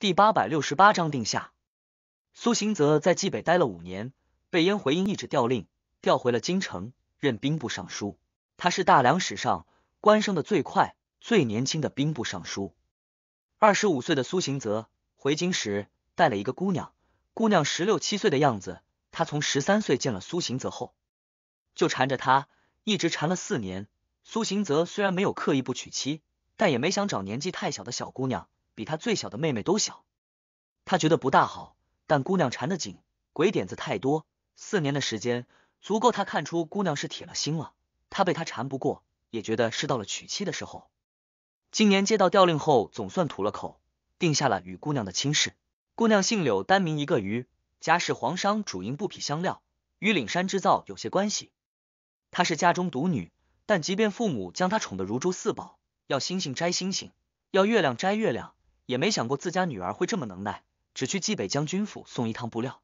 第八百六十八章定下。苏行泽在冀北待了五年，被燕回英一纸调令调回了京城，任兵部尚书。他是大梁史上官升的最快、最年轻的兵部尚书。二十五岁的苏行泽回京时带了一个姑娘，姑娘十六七岁的样子。他从十三岁见了苏行泽后，就缠着他，一直缠了四年。苏行泽虽然没有刻意不娶妻，但也没想找年纪太小的小姑娘。比他最小的妹妹都小，他觉得不大好，但姑娘缠得紧，鬼点子太多。四年的时间足够他看出姑娘是铁了心了。他被她缠不过，也觉得是到了娶妻的时候。今年接到调令后，总算吐了口，定下了与姑娘的亲事。姑娘姓柳，单名一个鱼，家是黄商，主营布匹、香料，与岭山织造有些关系。她是家中独女，但即便父母将她宠得如珠似宝，要星星摘星星，要月亮摘月亮。也没想过自家女儿会这么能耐，只去冀北将军府送一趟布料，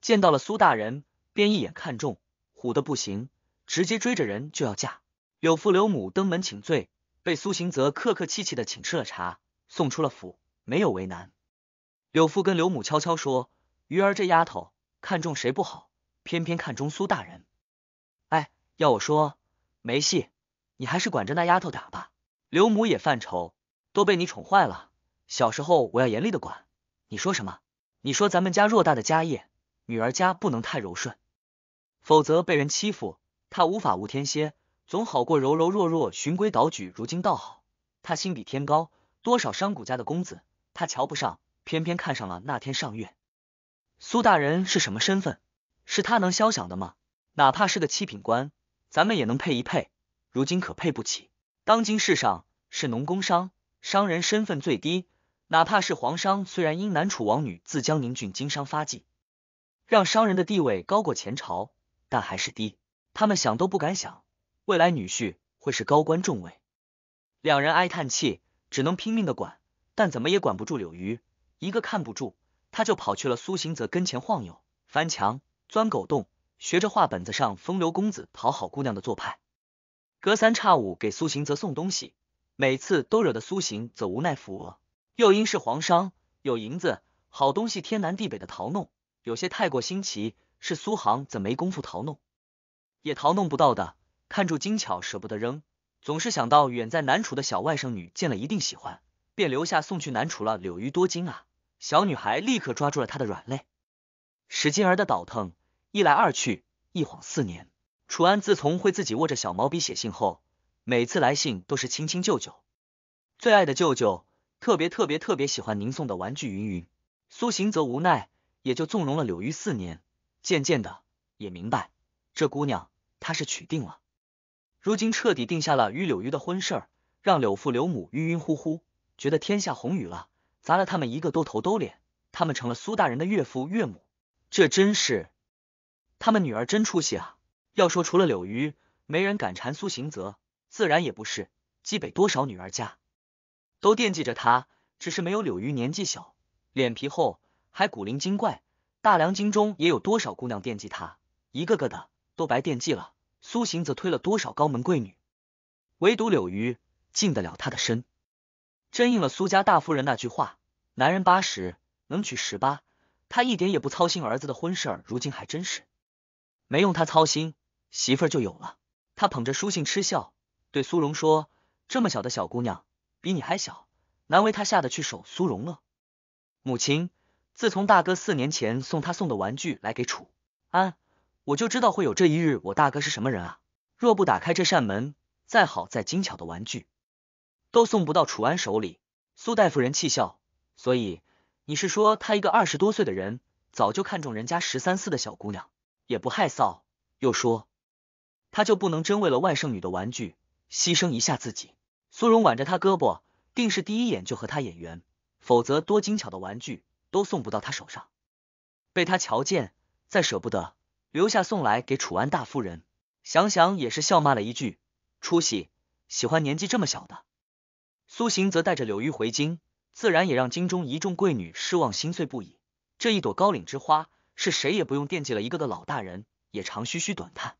见到了苏大人，便一眼看中，虎的不行，直接追着人就要嫁。柳父柳母登门请罪，被苏行泽客客气气的请吃了茶，送出了府，没有为难。柳父跟柳母悄悄说：“鱼儿这丫头看中谁不好，偏偏看中苏大人。”哎，要我说，没戏，你还是管着那丫头打吧。柳母也犯愁，都被你宠坏了。小时候我要严厉的管。你说什么？你说咱们家偌大的家业，女儿家不能太柔顺，否则被人欺负，她无法无天些，总好过柔柔弱弱、循规蹈矩。如今倒好，她心比天高，多少商贾家的公子她瞧不上，偏偏看上了那天上月苏大人是什么身份？是他能肖想的吗？哪怕是个七品官，咱们也能配一配。如今可配不起。当今世上是农工商，商人身份最低。哪怕是皇商，虽然因南楚王女自江宁郡经商发迹，让商人的地位高过前朝，但还是低。他们想都不敢想，未来女婿会是高官重位。两人哀叹气，只能拼命的管，但怎么也管不住柳瑜。一个看不住，他就跑去了苏行泽跟前晃悠，翻墙、钻狗洞，学着画本子上风流公子讨好姑娘的做派，隔三差五给苏行泽送东西，每次都惹得苏行则无奈扶额。又因是皇商，有银子，好东西天南地北的淘弄，有些太过新奇，是苏杭怎没功夫淘弄，也淘弄不到的。看住精巧，舍不得扔，总是想到远在南楚的小外甥女见了一定喜欢，便留下送去南楚了。柳玉多金啊，小女孩立刻抓住了他的软肋，使劲儿的倒腾。一来二去，一晃四年。楚安自从会自己握着小毛笔写信后，每次来信都是“亲亲舅舅”，最爱的舅舅。特别特别特别喜欢您送的玩具，云云。苏行则无奈，也就纵容了柳玉四年。渐渐的，也明白这姑娘她是娶定了。如今彻底定下了与柳玉的婚事，让柳父柳母晕晕乎乎，觉得天下红雨了，砸了他们一个兜头兜脸。他们成了苏大人的岳父岳母，这真是他们女儿真出息啊！要说除了柳瑜，没人敢缠苏行泽，自然也不是。冀北多少女儿家？都惦记着他，只是没有柳瑜年纪小，脸皮厚，还古灵精怪。大梁京中也有多少姑娘惦记他，一个个的都白惦记了。苏醒则推了多少高门贵女，唯独柳瑜进得了他的身，真应了苏家大夫人那句话：男人八十能娶十八。他一点也不操心儿子的婚事儿，如今还真是没用他操心，媳妇就有了。他捧着书信嗤笑，对苏荣说：“这么小的小姑娘。”比你还小，难为他下得去手。苏荣乐，母亲，自从大哥四年前送他送的玩具来给楚安，我就知道会有这一日。我大哥是什么人啊？若不打开这扇门，再好再精巧的玩具，都送不到楚安手里。苏大夫人气笑，所以你是说他一个二十多岁的人，早就看中人家十三四的小姑娘，也不害臊。又说他就不能真为了外甥女的玩具，牺牲一下自己？苏荣挽着他胳膊，定是第一眼就和他眼缘，否则多精巧的玩具都送不到他手上。被他瞧见，再舍不得留下，送来给楚安大夫人。想想也是，笑骂了一句：“出息，喜欢年纪这么小的。”苏行则带着柳玉回京，自然也让京中一众贵女失望心碎不已。这一朵高岭之花是谁也不用惦记了。一个个老大人也长吁吁短叹，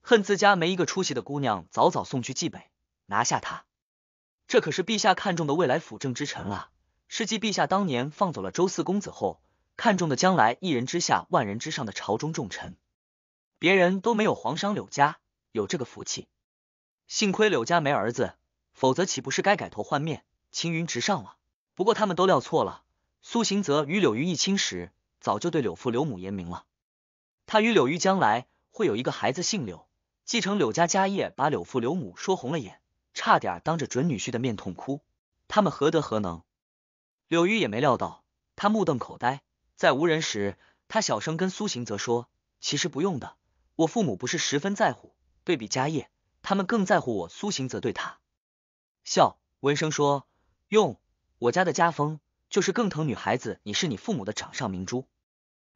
恨自家没一个出息的姑娘，早早送去蓟北，拿下她。这可是陛下看中的未来辅政之臣啊！是继陛下当年放走了周四公子后，看中的将来一人之下万人之上的朝中重臣。别人都没有皇商柳家有这个福气，幸亏柳家没儿子，否则岂不是该改头换面，青云直上了？不过他们都料错了，苏行泽与柳玉议亲时，早就对柳父柳母言明了，他与柳玉将来会有一个孩子姓柳，继承柳家家业，把柳父柳母说红了眼。差点当着准女婿的面痛哭，他们何德何能？柳玉也没料到，他目瞪口呆。在无人时，他小声跟苏行泽说：“其实不用的，我父母不是十分在乎，对比家业，他们更在乎我。”苏行泽对他笑，闻声说：“用我家的家风，就是更疼女孩子。你是你父母的掌上明珠，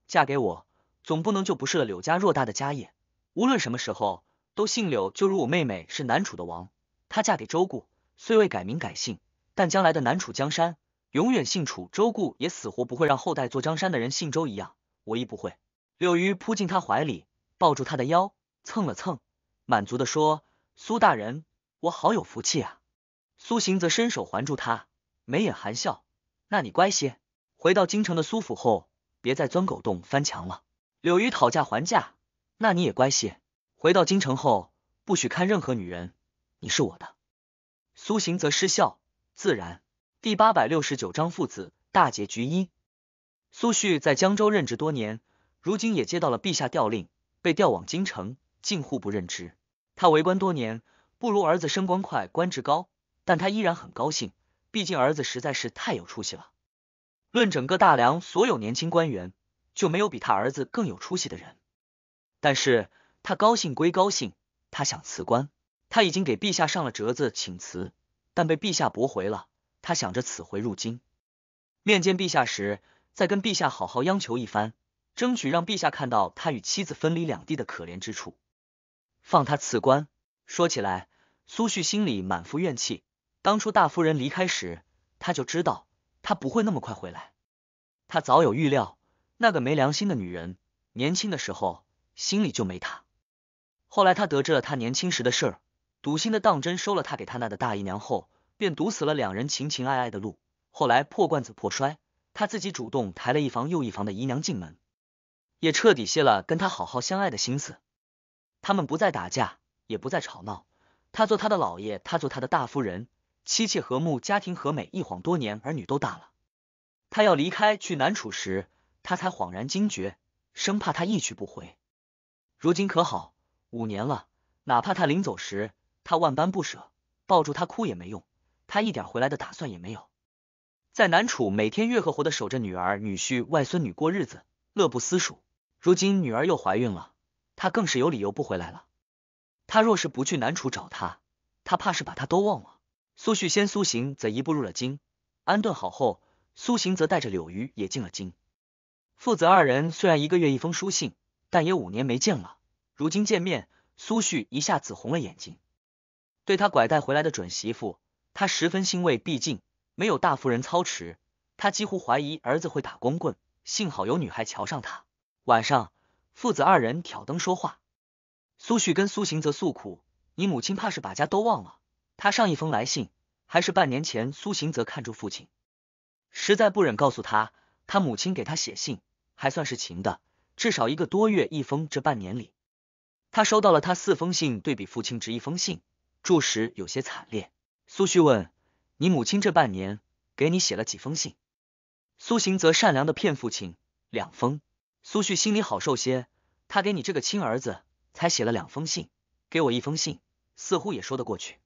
嫁给我，总不能就不是了。柳家偌大的家业，无论什么时候都姓柳，就如我妹妹是南楚的王。”她嫁给周顾，虽未改名改姓，但将来的南楚江山永远姓楚。周顾也死活不会让后代做江山的人姓周一样，我亦不会。柳瑜扑进他怀里，抱住他的腰，蹭了蹭，满足的说：“苏大人，我好有福气啊。”苏行则伸手环住他，眉眼含笑：“那你乖些，回到京城的苏府后，别再钻狗洞翻墙了。”柳瑜讨价还价：“那你也乖些，回到京城后，不许看任何女人。”你是我的。苏行则失笑，自然。第八百六十九章父子大结局一。苏旭在江州任职多年，如今也接到了陛下调令，被调往京城近乎不任职。他为官多年，不如儿子升官快，官职高，但他依然很高兴，毕竟儿子实在是太有出息了。论整个大梁所有年轻官员，就没有比他儿子更有出息的人。但是他高兴归高兴，他想辞官。他已经给陛下上了折子请辞，但被陛下驳回了。他想着此回入京面见陛下时，再跟陛下好好央求一番，争取让陛下看到他与妻子分离两地的可怜之处，放他辞官。说起来，苏旭心里满腹怨气。当初大夫人离开时，他就知道他不会那么快回来。他早有预料，那个没良心的女人，年轻的时候心里就没他。后来他得知了他年轻时的事儿。赌心的当真收了他给他那的大姨娘后，便堵死了两人情情爱爱的路。后来破罐子破摔，他自己主动抬了一房又一房的姨娘进门，也彻底歇了跟他好好相爱的心思。他们不再打架，也不再吵闹。他做他的老爷，他做他的大夫人，妻妾和睦，家庭和美。一晃多年，儿女都大了。他要离开去南楚时，他才恍然惊觉，生怕他一去不回。如今可好，五年了，哪怕他临走时。他万般不舍，抱住他哭也没用，他一点回来的打算也没有。在南楚，每天乐呵呵的守着女儿、女婿、外孙女过日子，乐不思蜀。如今女儿又怀孕了，他更是有理由不回来了。他若是不去南楚找他，他怕是把他都忘了。苏旭先苏行则一步入了京，安顿好后，苏行则带着柳瑜也进了京。父子二人虽然一个月一封书信，但也五年没见了。如今见面，苏旭一下子红了眼睛。对他拐带回来的准媳妇，他十分欣慰。毕竟没有大夫人操持，他几乎怀疑儿子会打光棍。幸好有女孩瞧上他。晚上，父子二人挑灯说话。苏旭跟苏行则诉苦：“你母亲怕是把家都忘了。”他上一封来信还是半年前。苏行则看住父亲，实在不忍告诉他，他母亲给他写信还算是勤的，至少一个多月一封。这半年里，他收到了他四封信，对比父亲只一封信。住时有些惨烈。苏旭问：“你母亲这半年给你写了几封信？”苏行则善良的骗父亲：“两封。”苏旭心里好受些。他给你这个亲儿子才写了两封信，给我一封信，似乎也说得过去。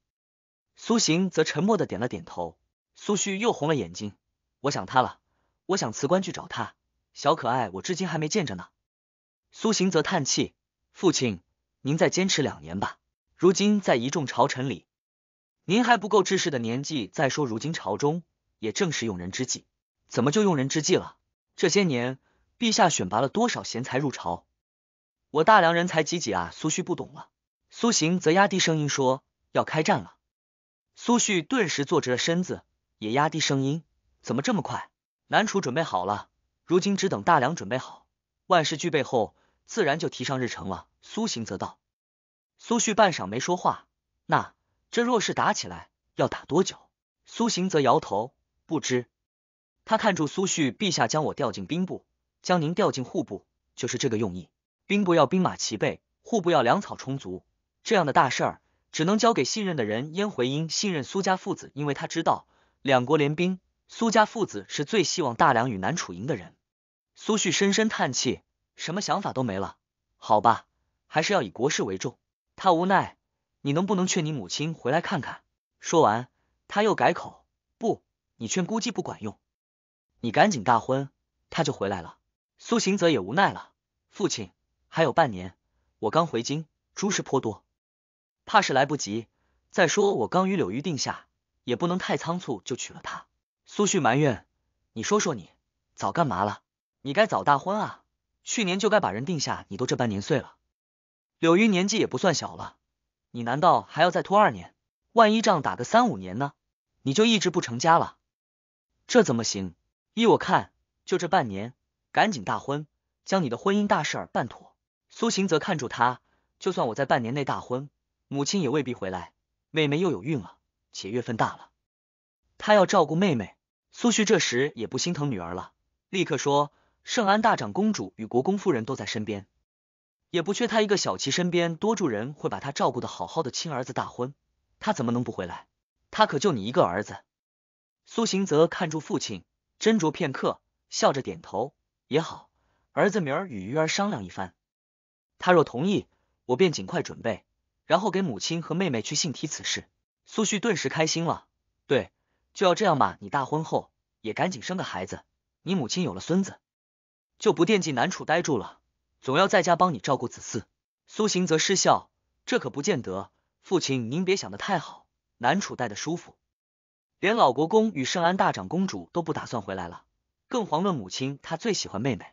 苏行则沉默的点了点头。苏旭又红了眼睛：“我想他了，我想辞官去找他。小可爱，我至今还没见着呢。”苏行则叹气：“父亲，您再坚持两年吧。”如今在一众朝臣里，您还不够治世的年纪。再说，如今朝中也正是用人之际，怎么就用人之际了？这些年，陛下选拔了多少贤才入朝？我大梁人才济济啊！苏旭不懂了。苏行则压低声音说：“要开战了。”苏旭顿时坐直了身子，也压低声音：“怎么这么快？南楚准备好了，如今只等大梁准备好，万事俱备后，自然就提上日程了。”苏行则道。苏旭半晌没说话。那这若是打起来，要打多久？苏行则摇头，不知。他看住苏旭，陛下将我调进兵部，将您调进户部，就是这个用意。兵部要兵马齐备，户部要粮草充足。这样的大事儿，只能交给信任的人。燕回英信任苏家父子，因为他知道两国联兵，苏家父子是最希望大梁与南楚赢的人。苏旭深深叹气，什么想法都没了。好吧，还是要以国事为重。他无奈，你能不能劝你母亲回来看看？说完，他又改口，不，你劝估计不管用，你赶紧大婚，他就回来了。苏行则也无奈了，父亲还有半年，我刚回京，诸事颇多，怕是来不及。再说我刚与柳玉定下，也不能太仓促就娶了她。苏旭埋怨，你说说你早干嘛了？你该早大婚啊，去年就该把人定下，你都这般年岁了。柳云年纪也不算小了，你难道还要再拖二年？万一仗打个三五年呢？你就一直不成家了，这怎么行？依我看，就这半年，赶紧大婚，将你的婚姻大事儿办妥。苏行则看住他，就算我在半年内大婚，母亲也未必回来，妹妹又有孕了，且月份大了，他要照顾妹妹。苏旭这时也不心疼女儿了，立刻说：圣安大长公主与国公夫人都在身边。也不缺他一个小琪身边多住人会把他照顾的好好的。亲儿子大婚，他怎么能不回来？他可就你一个儿子。苏行泽看住父亲，斟酌片刻，笑着点头，也好，儿子明儿与鱼儿商量一番，他若同意，我便尽快准备，然后给母亲和妹妹去信提此事。苏旭顿时开心了，对，就要这样嘛。你大婚后也赶紧生个孩子，你母亲有了孙子，就不惦记南楚呆住了。总要在家帮你照顾子嗣。苏行则失笑，这可不见得。父亲，您别想的太好。南楚待的舒服，连老国公与圣安大长公主都不打算回来了，更遑论母亲。她最喜欢妹妹，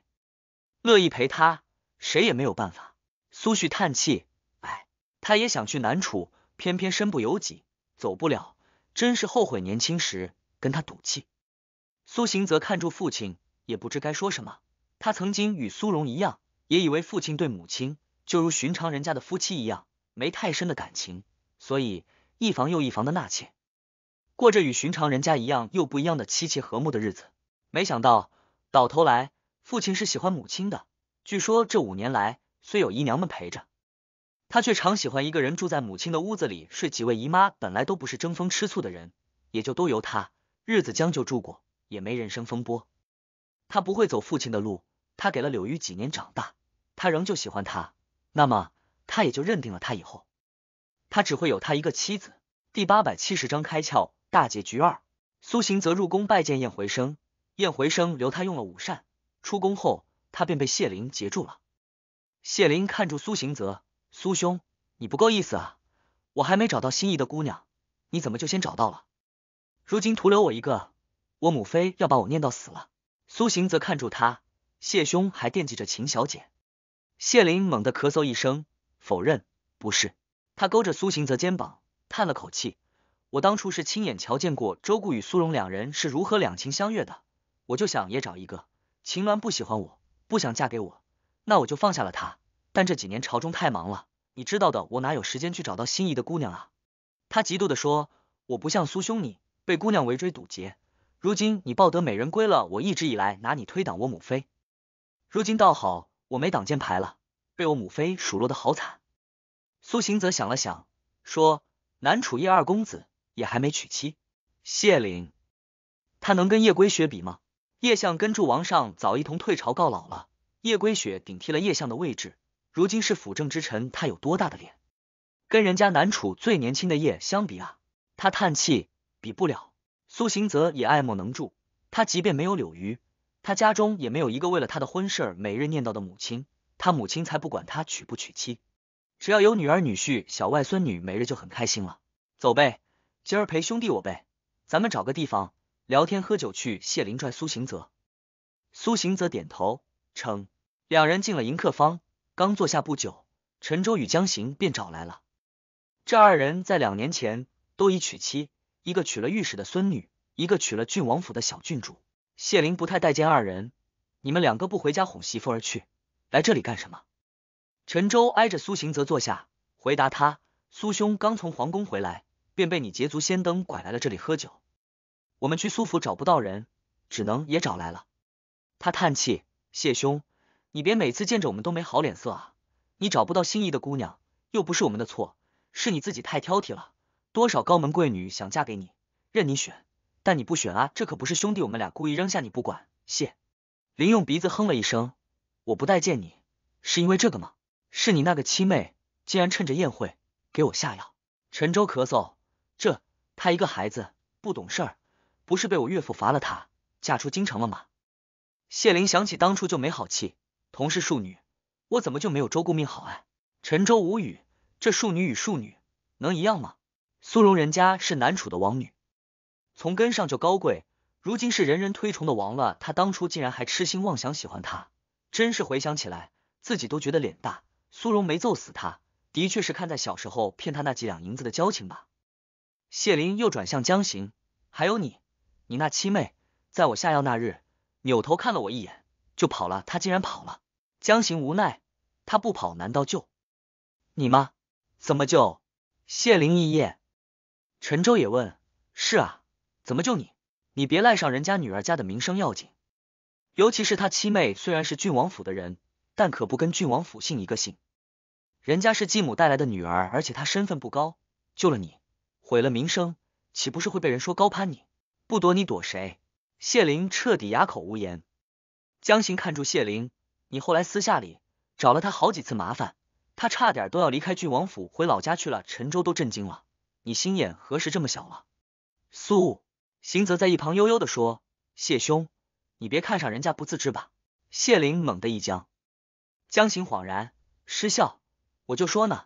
乐意陪她，谁也没有办法。苏旭叹气，哎，他也想去南楚，偏偏身不由己，走不了，真是后悔年轻时跟他赌气。苏行则看住父亲，也不知该说什么。他曾经与苏荣一样。也以为父亲对母亲就如寻常人家的夫妻一样，没太深的感情，所以一房又一房的纳妾，过着与寻常人家一样又不一样的妻妾和睦的日子。没想到，到头来父亲是喜欢母亲的。据说这五年来，虽有姨娘们陪着，他却常喜欢一个人住在母亲的屋子里睡。几位姨妈本来都不是争风吃醋的人，也就都由他日子将就住过，也没人生风波。他不会走父亲的路，他给了柳玉几年长大。他仍旧喜欢她，那么他也就认定了他以后，他只会有他一个妻子。第八百七十章开窍大结局二。苏行则入宫拜见燕回生，燕回生留他用了午膳。出宫后，他便被谢灵截住了。谢灵看住苏行则，苏兄，你不够意思啊！我还没找到心仪的姑娘，你怎么就先找到了？如今徒留我一个，我母妃要把我念到死了。苏行则看住他，谢兄还惦记着秦小姐。谢灵猛地咳嗽一声，否认不是。他勾着苏行泽肩膀，叹了口气。我当初是亲眼瞧见过周顾与苏荣两人是如何两情相悦的，我就想也找一个。秦鸾不喜欢我，不想嫁给我，那我就放下了她。但这几年朝中太忙了，你知道的，我哪有时间去找到心仪的姑娘啊？他嫉妒地说，我不像苏兄你，被姑娘围追堵截。如今你抱得美人归了，我一直以来拿你推挡我母妃，如今倒好。我没挡箭牌了，被我母妃数落的好惨。苏行则想了想，说：“南楚叶二公子也还没娶妻，谢灵，他能跟叶归雪比吗？叶相跟住王上早一同退朝告老了，叶归雪顶替了叶相的位置，如今是辅政之臣，他有多大的脸，跟人家南楚最年轻的叶相比啊？他叹气，比不了。苏行则也爱莫能助，他即便没有柳瑜。”他家中也没有一个为了他的婚事儿每日念叨的母亲，他母亲才不管他娶不娶妻，只要有女儿、女婿、小外孙女，每日就很开心了。走呗，今儿陪兄弟我呗，咱们找个地方聊天喝酒去。谢灵拽苏行泽，苏行泽点头称。两人进了迎客坊，刚坐下不久，陈舟与江行便找来了。这二人在两年前都已娶妻，一个娶了御史的孙女，一个娶了郡王府的小郡主。谢灵不太待见二人，你们两个不回家哄媳妇而去，来这里干什么？陈舟挨着苏行泽坐下，回答他：苏兄刚从皇宫回来，便被你捷足先登拐来了这里喝酒。我们去苏府找不到人，只能也找来了。他叹气：谢兄，你别每次见着我们都没好脸色啊！你找不到心仪的姑娘，又不是我们的错，是你自己太挑剔了。多少高门贵女想嫁给你，任你选。那你不选啊？这可不是兄弟，我们俩故意扔下你不管。谢林用鼻子哼了一声，我不待见你，是因为这个吗？是你那个七妹，竟然趁着宴会给我下药。陈州咳嗽，这他一个孩子不懂事儿，不是被我岳父罚了他，嫁出京城了吗？谢林想起当初就没好气，同是庶女，我怎么就没有周顾命好？啊？陈州无语，这庶女与庶女能一样吗？苏荣人家是南楚的王女。从根上就高贵，如今是人人推崇的王了。他当初竟然还痴心妄想喜欢他，真是回想起来自己都觉得脸大。苏荣没揍死他，的确是看在小时候骗他那几两银子的交情吧。谢林又转向江行，还有你，你那七妹，在我下药那日，扭头看了我一眼就跑了。她竟然跑了。江行无奈，他不跑难道就你吗？怎么就谢林一噎。陈舟也问：“是啊。”怎么救你？你别赖上人家女儿家的名声要紧，尤其是他七妹虽然是郡王府的人，但可不跟郡王府姓一个姓，人家是继母带来的女儿，而且她身份不高，救了你毁了名声，岂不是会被人说高攀？你不躲你躲谁？谢灵彻底哑口无言。江行看住谢灵，你后来私下里找了他好几次麻烦，他差点都要离开郡王府回老家去了，陈州都震惊了。你心眼何时这么小了？苏。邢则在一旁悠悠的说：“谢兄，你别看上人家不自知吧。”谢灵猛地一僵，江行恍然失笑：“我就说呢，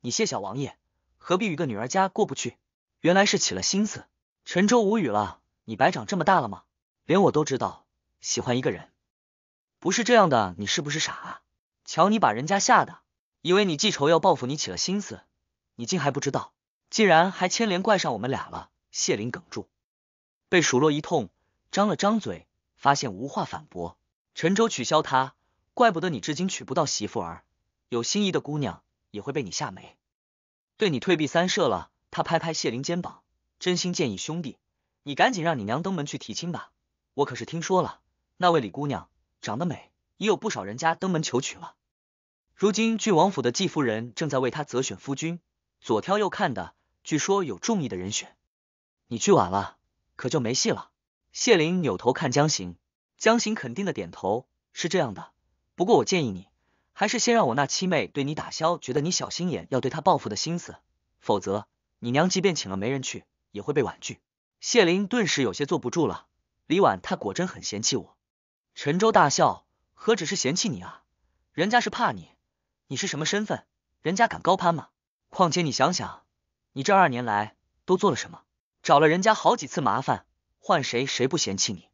你谢小王爷何必与个女儿家过不去？原来是起了心思。”陈舟无语了：“你白长这么大了吗？连我都知道喜欢一个人，不是这样的，你是不是傻啊？瞧你把人家吓的，以为你记仇要报复，你起了心思，你竟还不知道，竟然还牵连怪上我们俩了。”谢灵哽住。被数落一通，张了张嘴，发现无话反驳。陈州取消他，怪不得你至今娶不到媳妇儿，有心仪的姑娘也会被你吓没，对你退避三舍了。他拍拍谢灵肩膀，真心建议兄弟，你赶紧让你娘登门去提亲吧。我可是听说了，那位李姑娘长得美，已有不少人家登门求娶了。如今郡王府的季夫人正在为她择选夫君，左挑右看的，据说有中意的人选。你去晚了。可就没戏了。谢玲扭头看江行，江行肯定的点头，是这样的。不过我建议你，还是先让我那七妹对你打消觉得你小心眼要对她报复的心思，否则你娘即便请了媒人去，也会被婉拒。谢玲顿时有些坐不住了。李婉她果真很嫌弃我。陈州大笑，何止是嫌弃你啊，人家是怕你。你是什么身份，人家敢高攀吗？况且你想想，你这二年来都做了什么？找了人家好几次麻烦，换谁谁不嫌弃你？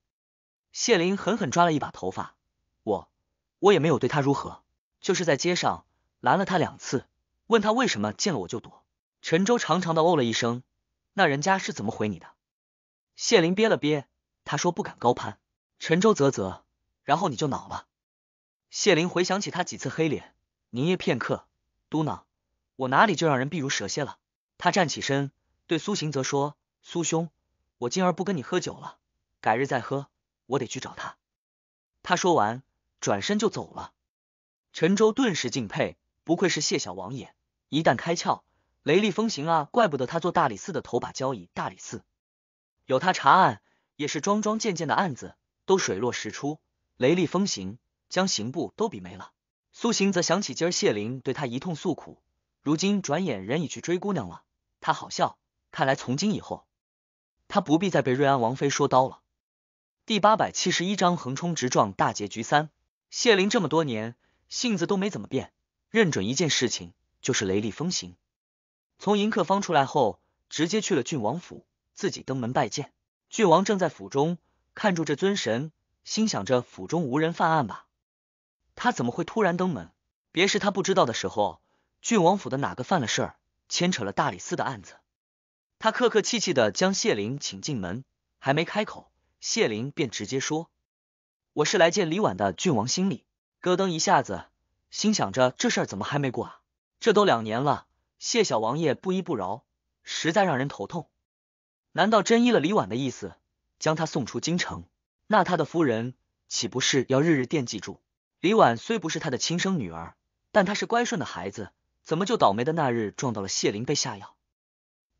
谢林狠狠抓了一把头发，我我也没有对他如何，就是在街上拦了他两次，问他为什么见了我就躲。陈舟长长的哦了一声，那人家是怎么回你的？谢林憋了憋，他说不敢高攀。陈舟啧啧，然后你就恼了。谢林回想起他几次黑脸，凝噎片刻，嘟囔：我哪里就让人避如蛇蝎了？他站起身，对苏行泽说。苏兄，我今儿不跟你喝酒了，改日再喝。我得去找他。他说完，转身就走了。陈州顿时敬佩，不愧是谢小王爷，一旦开窍，雷厉风行啊！怪不得他做大理寺的头把交椅，大理寺有他查案，也是桩桩件件的案子都水落石出，雷厉风行，将刑部都比没了。苏行则想起今儿谢灵对他一通诉苦，如今转眼人已去追姑娘了，他好笑，看来从今以后。他不必再被瑞安王妃说叨了。第八百七十一章横冲直撞大结局三。谢灵这么多年性子都没怎么变，认准一件事情就是雷厉风行。从迎客坊出来后，直接去了郡王府，自己登门拜见。郡王正在府中看住这尊神，心想着府中无人犯案吧？他怎么会突然登门？别是他不知道的时候，郡王府的哪个犯了事儿，牵扯了大理寺的案子？他客客气气的将谢灵请进门，还没开口，谢灵便直接说：“我是来见李婉的。”郡王心里咯噔一下子，心想着这事怎么还没过啊？这都两年了，谢小王爷不依不饶，实在让人头痛。难道真依了李婉的意思，将他送出京城？那他的夫人岂不是要日日惦记住？李婉虽不是他的亲生女儿，但她是乖顺的孩子，怎么就倒霉的那日撞到了谢灵被下药？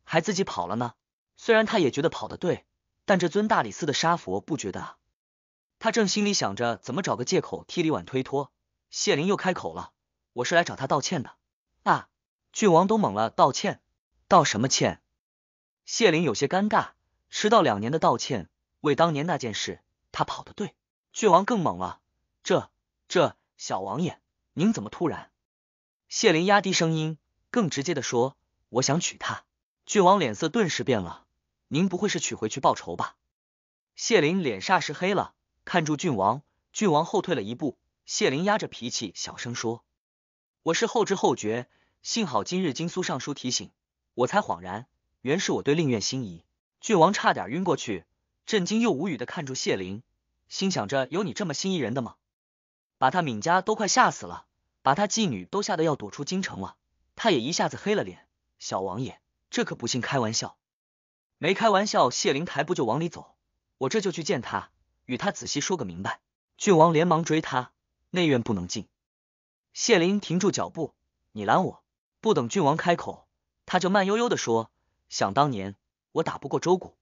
还自己跑了呢。虽然他也觉得跑得对，但这尊大理寺的沙佛不觉得啊。他正心里想着怎么找个借口替李婉推脱，谢灵又开口了：“我是来找他道歉的。”啊！郡王都懵了，道歉？道什么歉？谢灵有些尴尬，迟到两年的道歉，为当年那件事，他跑得对。郡王更懵了，这这，小王爷您怎么突然？谢灵压低声音，更直接的说：“我想娶她。”郡王脸色顿时变了，您不会是娶回去报仇吧？谢灵脸霎时黑了，看住郡王，郡王后退了一步。谢灵压着脾气小声说：“我是后知后觉，幸好今日经苏尚书提醒，我才恍然，原是我对令院心仪。”郡王差点晕过去，震惊又无语的看住谢灵，心想着有你这么心仪人的吗？把他闵家都快吓死了，把他继女都吓得要躲出京城了，他也一下子黑了脸，小王爷。这可不信开玩笑，没开玩笑。谢灵抬步就往里走，我这就去见他，与他仔细说个明白。郡王连忙追他，内院不能进。谢灵停住脚步，你拦我！不等郡王开口，他就慢悠悠的说：“想当年我打不过周谷，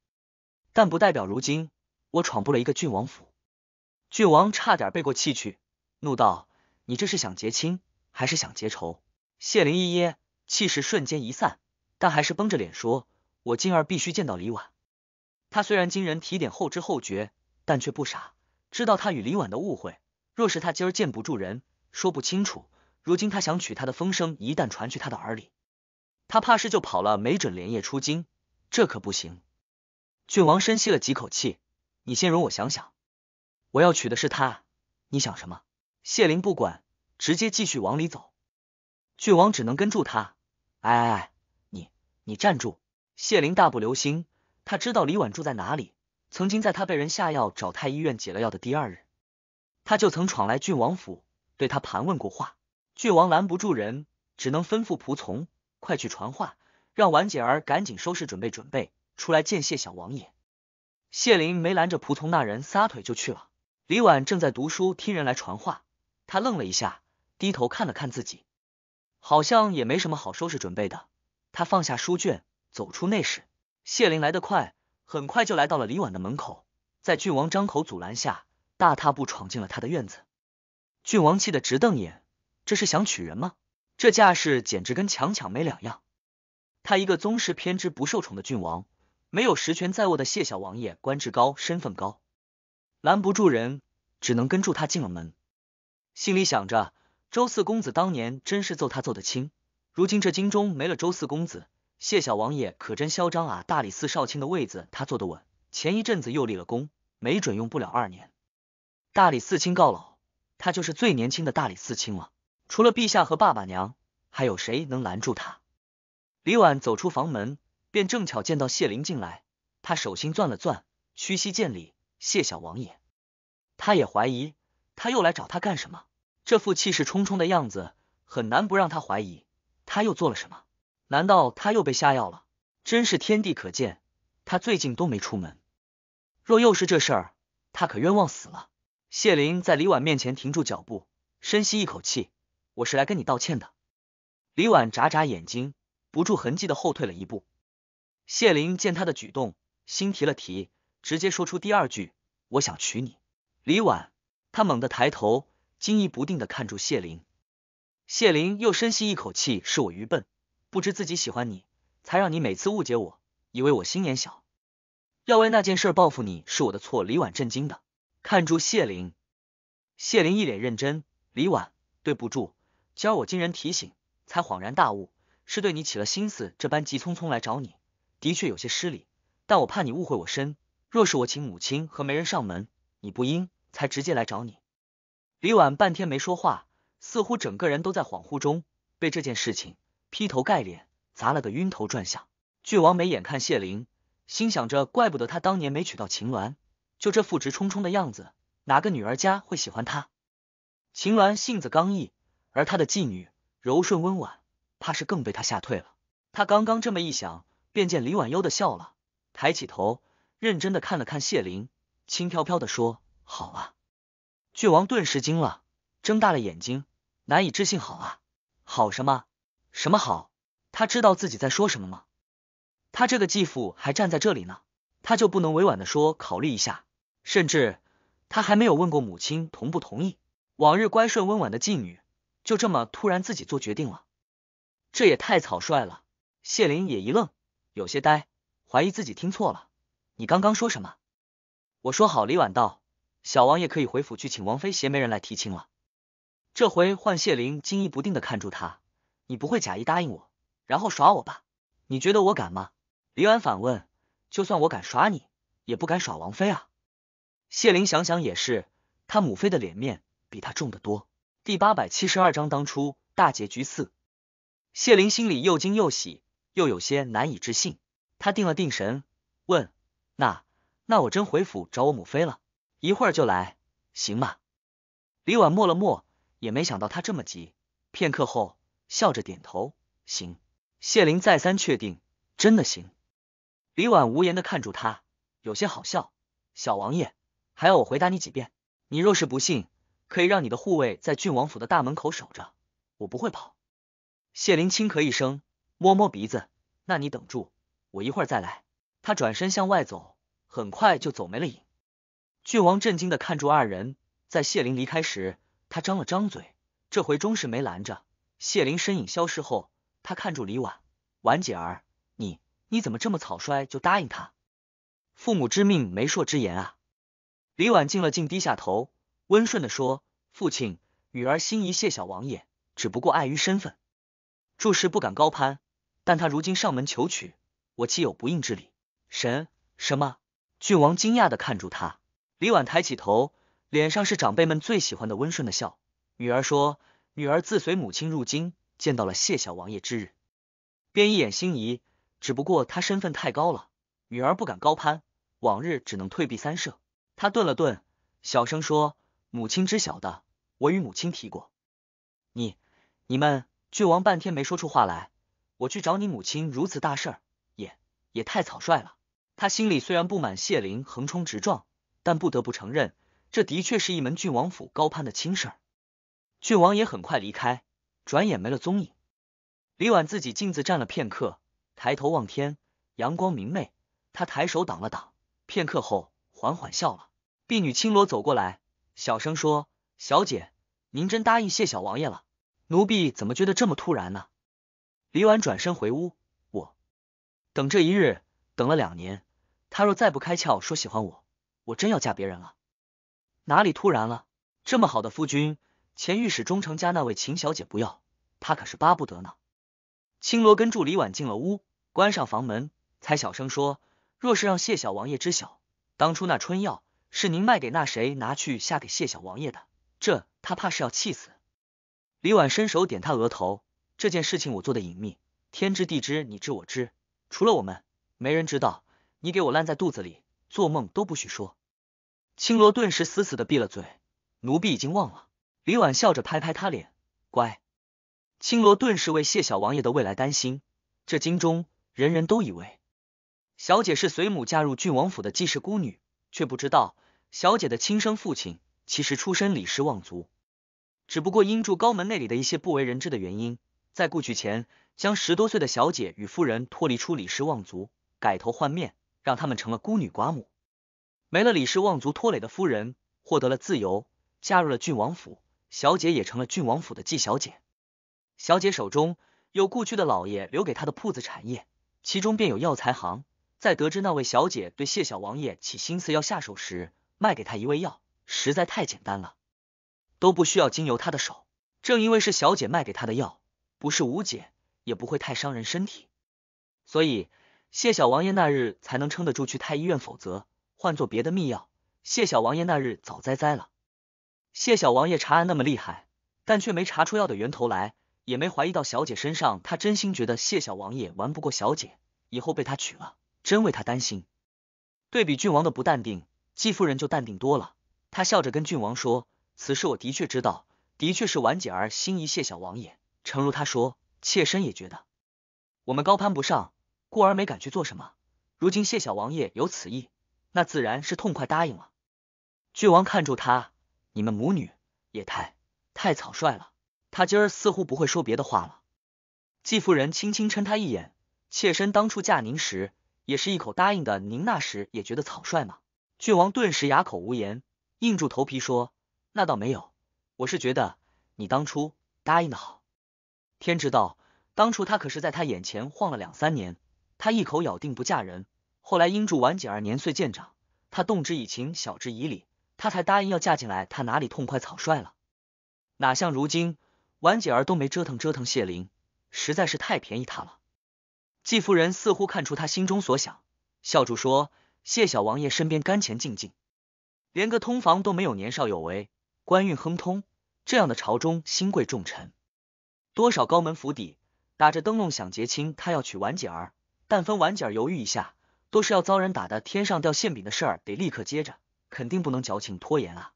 但不代表如今我闯不了一个郡王府。”郡王差点背过气去，怒道：“你这是想结亲，还是想结仇？”谢灵一噎，气势瞬间一散。但还是绷着脸说：“我今儿必须见到李婉。”他虽然经人提点后知后觉，但却不傻，知道他与李婉的误会。若是他今儿见不住人，说不清楚，如今他想娶她的风声一旦传去他的耳里，他怕是就跑了，没准连夜出京，这可不行。郡王深吸了几口气：“你先容我想想，我要娶的是她，你想什么？”谢灵不管，直接继续往里走。郡王只能跟住他。哎哎哎！你站住！谢灵大步流星，他知道李婉住在哪里。曾经在他被人下药，找太医院解了药的第二日，他就曾闯来郡王府，对他盘问过话。郡王拦不住人，只能吩咐仆从快去传话，让婉姐儿赶紧收拾准备准备，出来见谢小王爷。谢灵没拦着仆从，那人撒腿就去了。李婉正在读书，听人来传话，他愣了一下，低头看了看自己，好像也没什么好收拾准备的。他放下书卷，走出内室。谢灵来得快，很快就来到了李婉的门口，在郡王张口阻拦下，大踏步闯进了他的院子。郡王气得直瞪眼，这是想娶人吗？这架势简直跟强抢没两样。他一个宗室偏执不受宠的郡王，没有实权在握的谢小王爷，官职高，身份高，拦不住人，只能跟住他进了门。心里想着，周四公子当年真是揍他揍得轻。如今这京中没了周四公子，谢小王爷可真嚣张啊！大理寺少卿的位子他坐得稳，前一阵子又立了功，没准用不了二年，大理寺卿告老，他就是最年轻的大理寺卿了。除了陛下和爸爸娘，还有谁能拦住他？李婉走出房门，便正巧见到谢灵进来，他手心攥了攥，屈膝见礼，谢小王爷。他也怀疑，他又来找他干什么？这副气势冲冲的样子，很难不让他怀疑。他又做了什么？难道他又被下药了？真是天地可鉴，他最近都没出门。若又是这事儿，他可冤枉死了。谢林在李婉面前停住脚步，深吸一口气：“我是来跟你道歉的。”李婉眨眨眼睛，不住痕迹的后退了一步。谢林见他的举动，心提了提，直接说出第二句：“我想娶你。”李婉，他猛地抬头，惊疑不定的看住谢林。谢玲又深吸一口气，是我愚笨，不知自己喜欢你，才让你每次误解我，以为我心眼小，要为那件事报复你是我的错。李婉震惊的看住谢玲，谢玲一脸认真，李婉，对不住，今儿我经人提醒，才恍然大悟，是对你起了心思，这般急匆匆来找你，的确有些失礼，但我怕你误会我深，若是我请母亲和媒人上门，你不应，才直接来找你。李婉半天没说话。似乎整个人都在恍惚中，被这件事情劈头盖脸砸了个晕头转向。巨王眉眼看谢灵，心想着：怪不得他当年没娶到秦鸾，就这副直冲冲的样子，哪个女儿家会喜欢他？秦鸾性子刚毅，而他的继女柔顺温婉，怕是更被他吓退了。他刚刚这么一想，便见李婉悠的笑了，抬起头，认真的看了看谢灵，轻飘飘的说：“好啊。”巨王顿时惊了，睁大了眼睛。难以置信，好啊，好什么？什么好？他知道自己在说什么吗？他这个继父还站在这里呢，他就不能委婉的说考虑一下？甚至他还没有问过母亲同不同意？往日乖顺温婉的继女，就这么突然自己做决定了，这也太草率了。谢灵也一愣，有些呆，怀疑自己听错了。你刚刚说什么？我说好，李婉道，小王爷可以回府去请王妃携媒人来提亲了。这回换谢玲惊疑不定的看住他，你不会假意答应我，然后耍我吧？你觉得我敢吗？李婉反问。就算我敢耍你，也不敢耍王妃啊。谢玲想想也是，他母妃的脸面比他重得多。第八百七十二章当初大结局四。谢玲心里又惊又喜，又有些难以置信。他定了定神，问：“那那我真回府找我母妃了，一会儿就来，行吗？”李婉默了默。也没想到他这么急，片刻后笑着点头，行。谢灵再三确定，真的行。李婉无言的看住他，有些好笑。小王爷还要我回答你几遍？你若是不信，可以让你的护卫在郡王府的大门口守着，我不会跑。谢灵轻咳一声，摸摸鼻子，那你等住，我一会儿再来。他转身向外走，很快就走没了影。郡王震惊的看住二人，在谢灵离开时。他张了张嘴，这回终是没拦着。谢灵身影消失后，他看住李婉婉姐儿，你你怎么这么草率就答应他？父母之命，媒妁之言啊！李婉静了静，低下头，温顺的说：“父亲，女儿心仪谢小王爷，只不过碍于身份，注视不敢高攀。但他如今上门求娶，我岂有不应之理？”神什么？郡王惊讶的看住他，李婉抬起头。脸上是长辈们最喜欢的温顺的笑。女儿说：“女儿自随母亲入京，见到了谢小王爷之日，便一眼心仪。只不过他身份太高了，女儿不敢高攀，往日只能退避三舍。”他顿了顿，小声说：“母亲知晓的，我与母亲提过。”你、你们郡王半天没说出话来。我去找你母亲，如此大事儿也也太草率了。他心里虽然不满谢灵横冲直撞，但不得不承认。这的确是一门郡王府高攀的亲事儿，郡王也很快离开，转眼没了踪影。李婉自己径自站了片刻，抬头望天，阳光明媚，他抬手挡了挡，片刻后缓缓笑了。婢女青罗走过来，小声说：“小姐，您真答应谢小王爷了？奴婢怎么觉得这么突然呢？”李婉转身回屋，我等这一日等了两年，他若再不开窍说喜欢我，我真要嫁别人了。哪里突然了？这么好的夫君，前御史忠诚家那位秦小姐不要，她可是巴不得呢。青罗跟住李婉进了屋，关上房门，才小声说：“若是让谢小王爷知晓，当初那春药是您卖给那谁拿去下给谢小王爷的，这他怕是要气死。”李婉伸手点他额头：“这件事情我做的隐秘，天知地知，你知我知，除了我们，没人知道。你给我烂在肚子里，做梦都不许说。”青罗顿时死死的闭了嘴，奴婢已经忘了。李婉笑着拍拍他脸，乖。青罗顿时为谢小王爷的未来担心。这京中人人都以为，小姐是随母嫁入郡王府的继室孤女，却不知道小姐的亲生父亲其实出身李氏望族，只不过因住高门那里的一些不为人知的原因，在故去前将十多岁的小姐与夫人脱离出李氏望族，改头换面，让他们成了孤女寡母。没了李氏望族拖累的夫人获得了自由，嫁入了郡王府，小姐也成了郡王府的季小姐。小姐手中有故去的老爷留给她的铺子产业，其中便有药材行。在得知那位小姐对谢小王爷起心思要下手时，卖给他一味药，实在太简单了，都不需要经由她的手。正因为是小姐卖给他的药，不是无解，也不会太伤人身体，所以谢小王爷那日才能撑得住去太医院，否则。换做别的秘药，谢小王爷那日早栽栽了。谢小王爷查案那么厉害，但却没查出药的源头来，也没怀疑到小姐身上。他真心觉得谢小王爷玩不过小姐，以后被他娶了，真为他担心。对比郡王的不淡定，季夫人就淡定多了。她笑着跟郡王说：“此事我的确知道，的确是婉姐儿心仪谢小王爷。诚如他说，妾身也觉得我们高攀不上，故而没敢去做什么。如今谢小王爷有此意。”那自然是痛快答应了。郡王看住他，你们母女也太太草率了。他今儿似乎不会说别的话了。季夫人轻轻嗔他一眼：“妾身当初嫁您时，也是一口答应的。您那时也觉得草率吗？”郡王顿时哑口无言，硬住头皮说：“那倒没有，我是觉得你当初答应的好。天知道，当初他可是在他眼前晃了两三年，他一口咬定不嫁人。”后来因助婉姐儿年岁渐长，他动之以情，晓之以理，他才答应要嫁进来。他哪里痛快草率了？哪像如今婉姐儿都没折腾折腾谢灵，实在是太便宜他了。季夫人似乎看出他心中所想，笑住说：“谢小王爷身边甘乾静静，连个通房都没有，年少有为，官运亨通，这样的朝中新贵重臣，多少高门府邸打着灯笼想结亲。他要娶婉姐儿，但分婉姐儿犹豫一下。”都是要遭人打的，天上掉馅饼的事儿得立刻接着，肯定不能矫情拖延啊！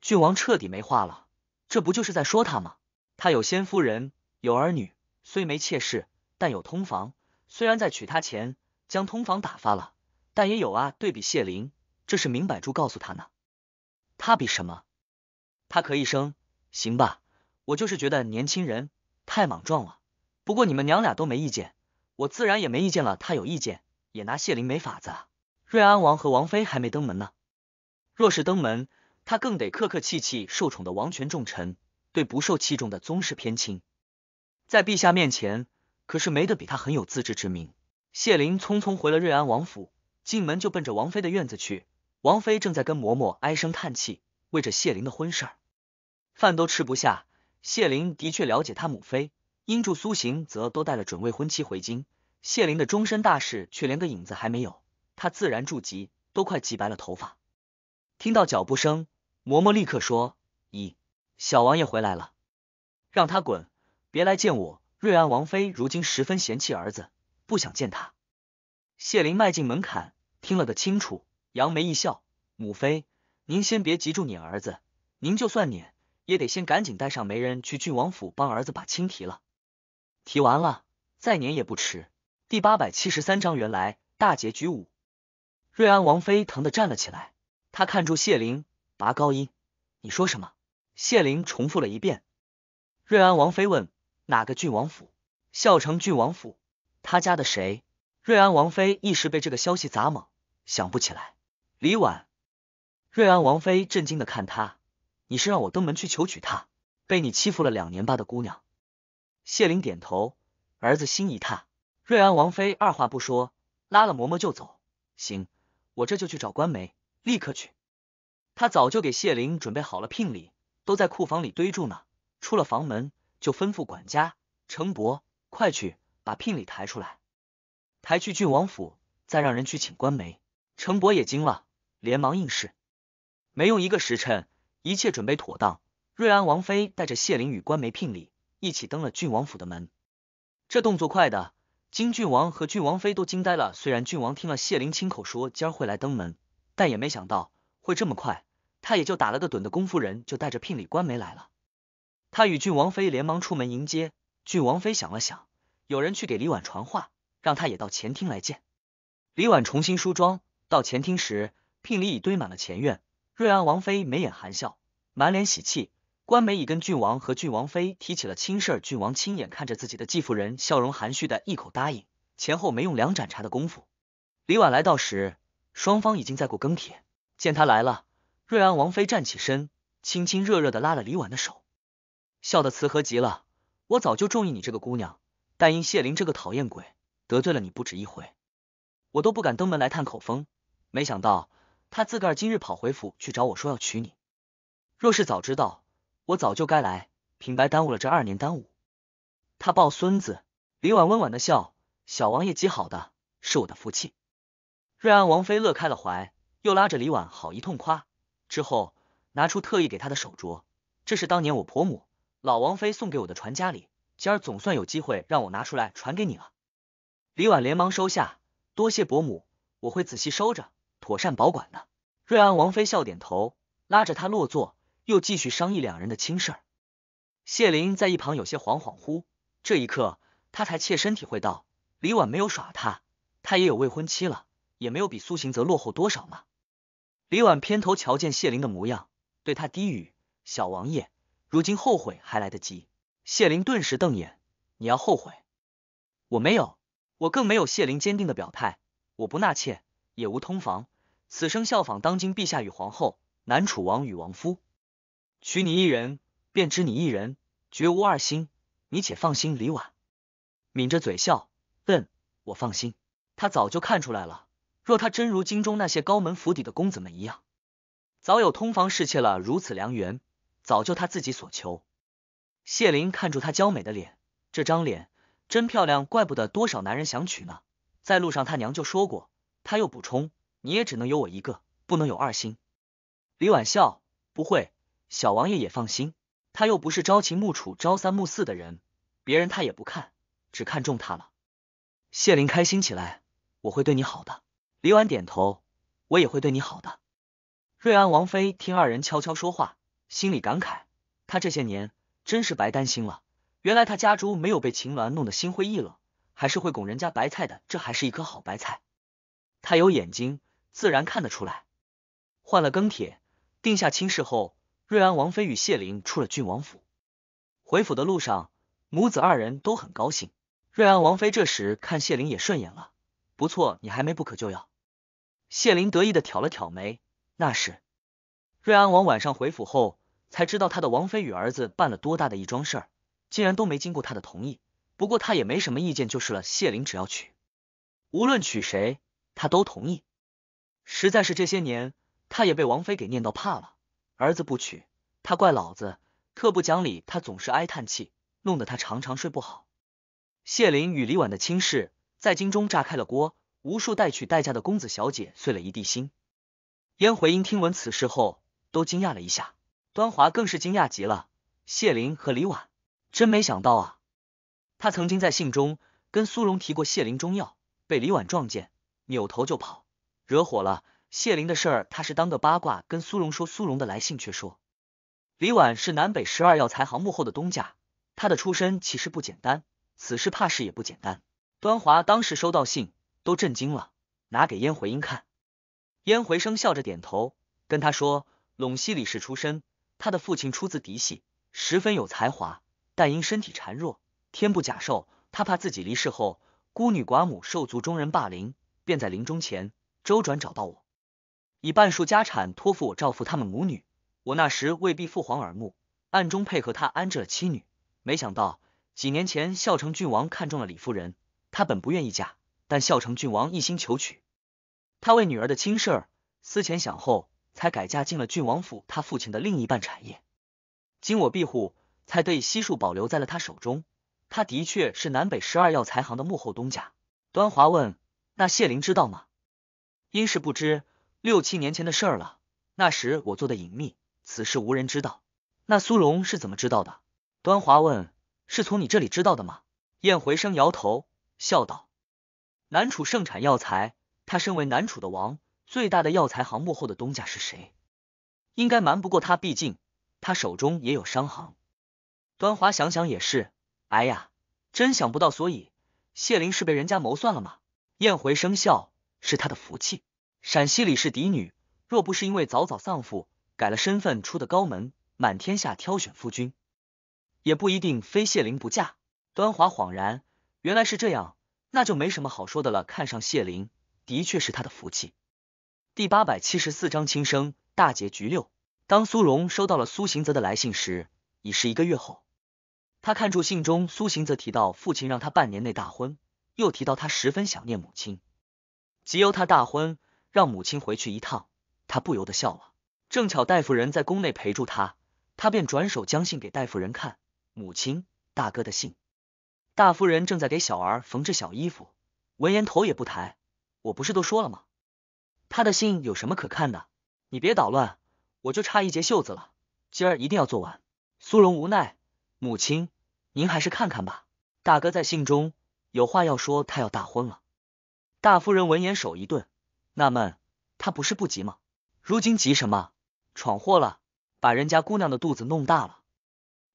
郡王彻底没话了，这不就是在说他吗？他有先夫人，有儿女，虽没妾室，但有通房。虽然在娶她前将通房打发了，但也有啊。对比谢灵，这是明摆着告诉他呢，他比什么？他咳一声，行吧，我就是觉得年轻人太莽撞了。不过你们娘俩都没意见，我自然也没意见了。他有意见。也拿谢灵没法子啊，瑞安王和王妃还没登门呢，若是登门，他更得客客气气。受宠的王权重臣，对不受器重的宗室偏亲，在陛下面前，可是没得比他很有自知之明。谢灵匆匆回了瑞安王府，进门就奔着王妃的院子去。王妃正在跟嬷嬷唉声叹气，为着谢灵的婚事儿，饭都吃不下。谢灵的确了解他母妃，因住苏行则都带了准未婚妻回京。谢灵的终身大事却连个影子还没有，他自然住急，都快急白了头发。听到脚步声，嬷嬷立刻说：“咦，小王爷回来了，让他滚，别来见我。”瑞安王妃如今十分嫌弃儿子，不想见他。谢灵迈进门槛，听了个清楚，扬眉一笑：“母妃，您先别急，住撵儿子，您就算撵，也得先赶紧带上媒人去郡王府帮儿子把亲提了，提完了再撵也不迟。”第八百七十三章，原来大结局五。瑞安王妃疼的站了起来，她看住谢灵，拔高音：“你说什么？”谢灵重复了一遍。瑞安王妃问：“哪个郡王府？”“孝成郡王府。”“他家的谁？”瑞安王妃一时被这个消息砸懵，想不起来。李婉。瑞安王妃震惊的看他：“你是让我登门去求娶她？被你欺负了两年吧的姑娘？”谢灵点头：“儿子心一她。”瑞安王妃二话不说，拉了嬷嬷就走。行，我这就去找官媒，立刻去。她早就给谢玲准备好了聘礼，都在库房里堆住呢。出了房门，就吩咐管家程伯快去把聘礼抬出来，抬去郡王府，再让人去请官媒。程伯也惊了，连忙应是。没用一个时辰，一切准备妥当。瑞安王妃带着谢玲与官媒聘礼一起登了郡王府的门，这动作快的。金郡王和郡王妃都惊呆了。虽然郡王听了谢灵亲口说今儿会来登门，但也没想到会这么快。他也就打了个盹的功夫，人就带着聘礼官媒来了。他与郡王妃连忙出门迎接。郡王妃想了想，有人去给李婉传话，让他也到前厅来见。李婉重新梳妆，到前厅时，聘礼已堆满了前院。瑞安王妃眉眼含笑，满脸喜气。官媒已跟郡王和郡王妃提起了亲事，郡王亲眼看着自己的继夫人，笑容含蓄的一口答应。前后没用两盏茶的功夫，李婉来到时，双方已经在过更帖。见他来了，瑞安王妃站起身，亲亲热热的拉了李婉的手，笑得慈和极了。我早就中意你这个姑娘，但因谢灵这个讨厌鬼得罪了你不止一回，我都不敢登门来探口风。没想到他自个儿今日跑回府去找我说要娶你，若是早知道。我早就该来，平白耽误了这二年耽误。他抱孙子，李婉温婉的笑，小王爷极好的，是我的福气。瑞安王妃乐开了怀，又拉着李婉好一通夸，之后拿出特意给他的手镯，这是当年我婆母老王妃送给我的传家礼，今儿总算有机会让我拿出来传给你了。李婉连忙收下，多谢伯母，我会仔细收着，妥善保管的。瑞安王妃笑点头，拉着她落座。又继续商议两人的亲事儿，谢琳在一旁有些恍恍惚，这一刻他才切身体会到李婉没有耍他，他也有未婚妻了，也没有比苏行泽落后多少嘛。李婉偏头瞧见谢琳的模样，对他低语：“小王爷，如今后悔还来得及。”谢琳顿时瞪眼：“你要后悔？我没有，我更没有。”谢琳坚定的表态：“我不纳妾，也无通房，此生效仿当今陛下与皇后，南楚王与王夫。”娶你一人，便知你一人，绝无二心。你且放心。李婉抿着嘴笑，嗯，我放心。他早就看出来了。若他真如京中那些高门府邸的公子们一样，早有通房侍妾了。如此良缘，早就他自己所求。谢灵看住他娇美的脸，这张脸真漂亮，怪不得多少男人想娶呢。在路上，他娘就说过，他又补充，你也只能有我一个，不能有二心。李婉笑，不会。小王爷也放心，他又不是朝秦暮楚、朝三暮四的人，别人他也不看，只看中他了。谢灵开心起来，我会对你好的。李婉点头，我也会对你好的。瑞安王妃听二人悄悄说话，心里感慨：他这些年真是白担心了，原来他家猪没有被秦鸾弄得心灰意冷，还是会拱人家白菜的，这还是一颗好白菜。他有眼睛，自然看得出来。换了更帖，定下亲事后。瑞安王妃与谢灵出了郡王府，回府的路上，母子二人都很高兴。瑞安王妃这时看谢灵也顺眼了，不错，你还没不可救药。谢灵得意的挑了挑眉，那是。瑞安王晚上回府后才知道他的王妃与儿子办了多大的一桩事儿，竟然都没经过他的同意。不过他也没什么意见，就是了。谢灵只要娶，无论娶谁，他都同意。实在是这些年，他也被王妃给念叨怕了。儿子不娶，他怪老子特不讲理，他总是哀叹气，弄得他常常睡不好。谢灵与李婉的亲事在京中炸开了锅，无数代娶待嫁的公子小姐碎了一地心。燕回英听闻此事后，都惊讶了一下，端华更是惊讶极了。谢琳和李婉，真没想到啊！他曾经在信中跟苏荣提过谢林中药被李婉撞见，扭头就跑，惹火了。谢灵的事儿，他是当个八卦跟苏荣说。苏荣的来信却说，李婉是南北十二药材行幕后的东家，他的出身其实不简单，此事怕是也不简单。端华当时收到信，都震惊了，拿给燕回音看。燕回生笑着点头，跟他说：“陇西李氏出身，他的父亲出自嫡系，十分有才华，但因身体孱弱，天不假寿。他怕自己离世后孤女寡母受族中人霸凌，便在临终前周转找到我。”以半数家产托付我照顾他们母女，我那时为避父皇耳目，暗中配合他安置了妻女。没想到几年前孝成郡王看中了李夫人，他本不愿意嫁，但孝成郡王一心求娶，他为女儿的亲事思前想后，才改嫁进了郡王府。他父亲的另一半产业，经我庇护，才得以悉数保留在了他手中。他的确是南北十二药材行的幕后东家。端华问：“那谢灵知道吗？”因是不知。六七年前的事了，那时我做的隐秘，此事无人知道。那苏荣是怎么知道的？端华问：“是从你这里知道的吗？”燕回生摇头，笑道：“南楚盛产药材，他身为南楚的王，最大的药材行幕后的东家是谁？应该瞒不过他，毕竟他手中也有商行。”端华想想也是，哎呀，真想不到，所以谢灵是被人家谋算了吗？燕回生笑：“是他的福气。”陕西李氏嫡女，若不是因为早早丧父，改了身份出的高门，满天下挑选夫君，也不一定非谢灵不嫁。端华恍然，原来是这样，那就没什么好说的了。看上谢灵，的确是他的福气。第八百七十四章亲生大结局六。当苏荣收到了苏行泽的来信时，已是一个月后。他看出信中苏行泽提到父亲让他半年内大婚，又提到他十分想念母亲，及由他大婚。让母亲回去一趟，他不由得笑了。正巧大夫人在宫内陪住他，他便转手将信给大夫人看。母亲、大哥的信，大夫人正在给小儿缝制小衣服，闻言头也不抬：“我不是都说了吗？他的信有什么可看的？你别捣乱，我就差一截袖子了，今儿一定要做完。”苏荣无奈：“母亲，您还是看看吧。大哥在信中有话要说，他要大婚了。”大夫人闻言手一顿。纳闷，他不是不急吗？如今急什么？闯祸了，把人家姑娘的肚子弄大了。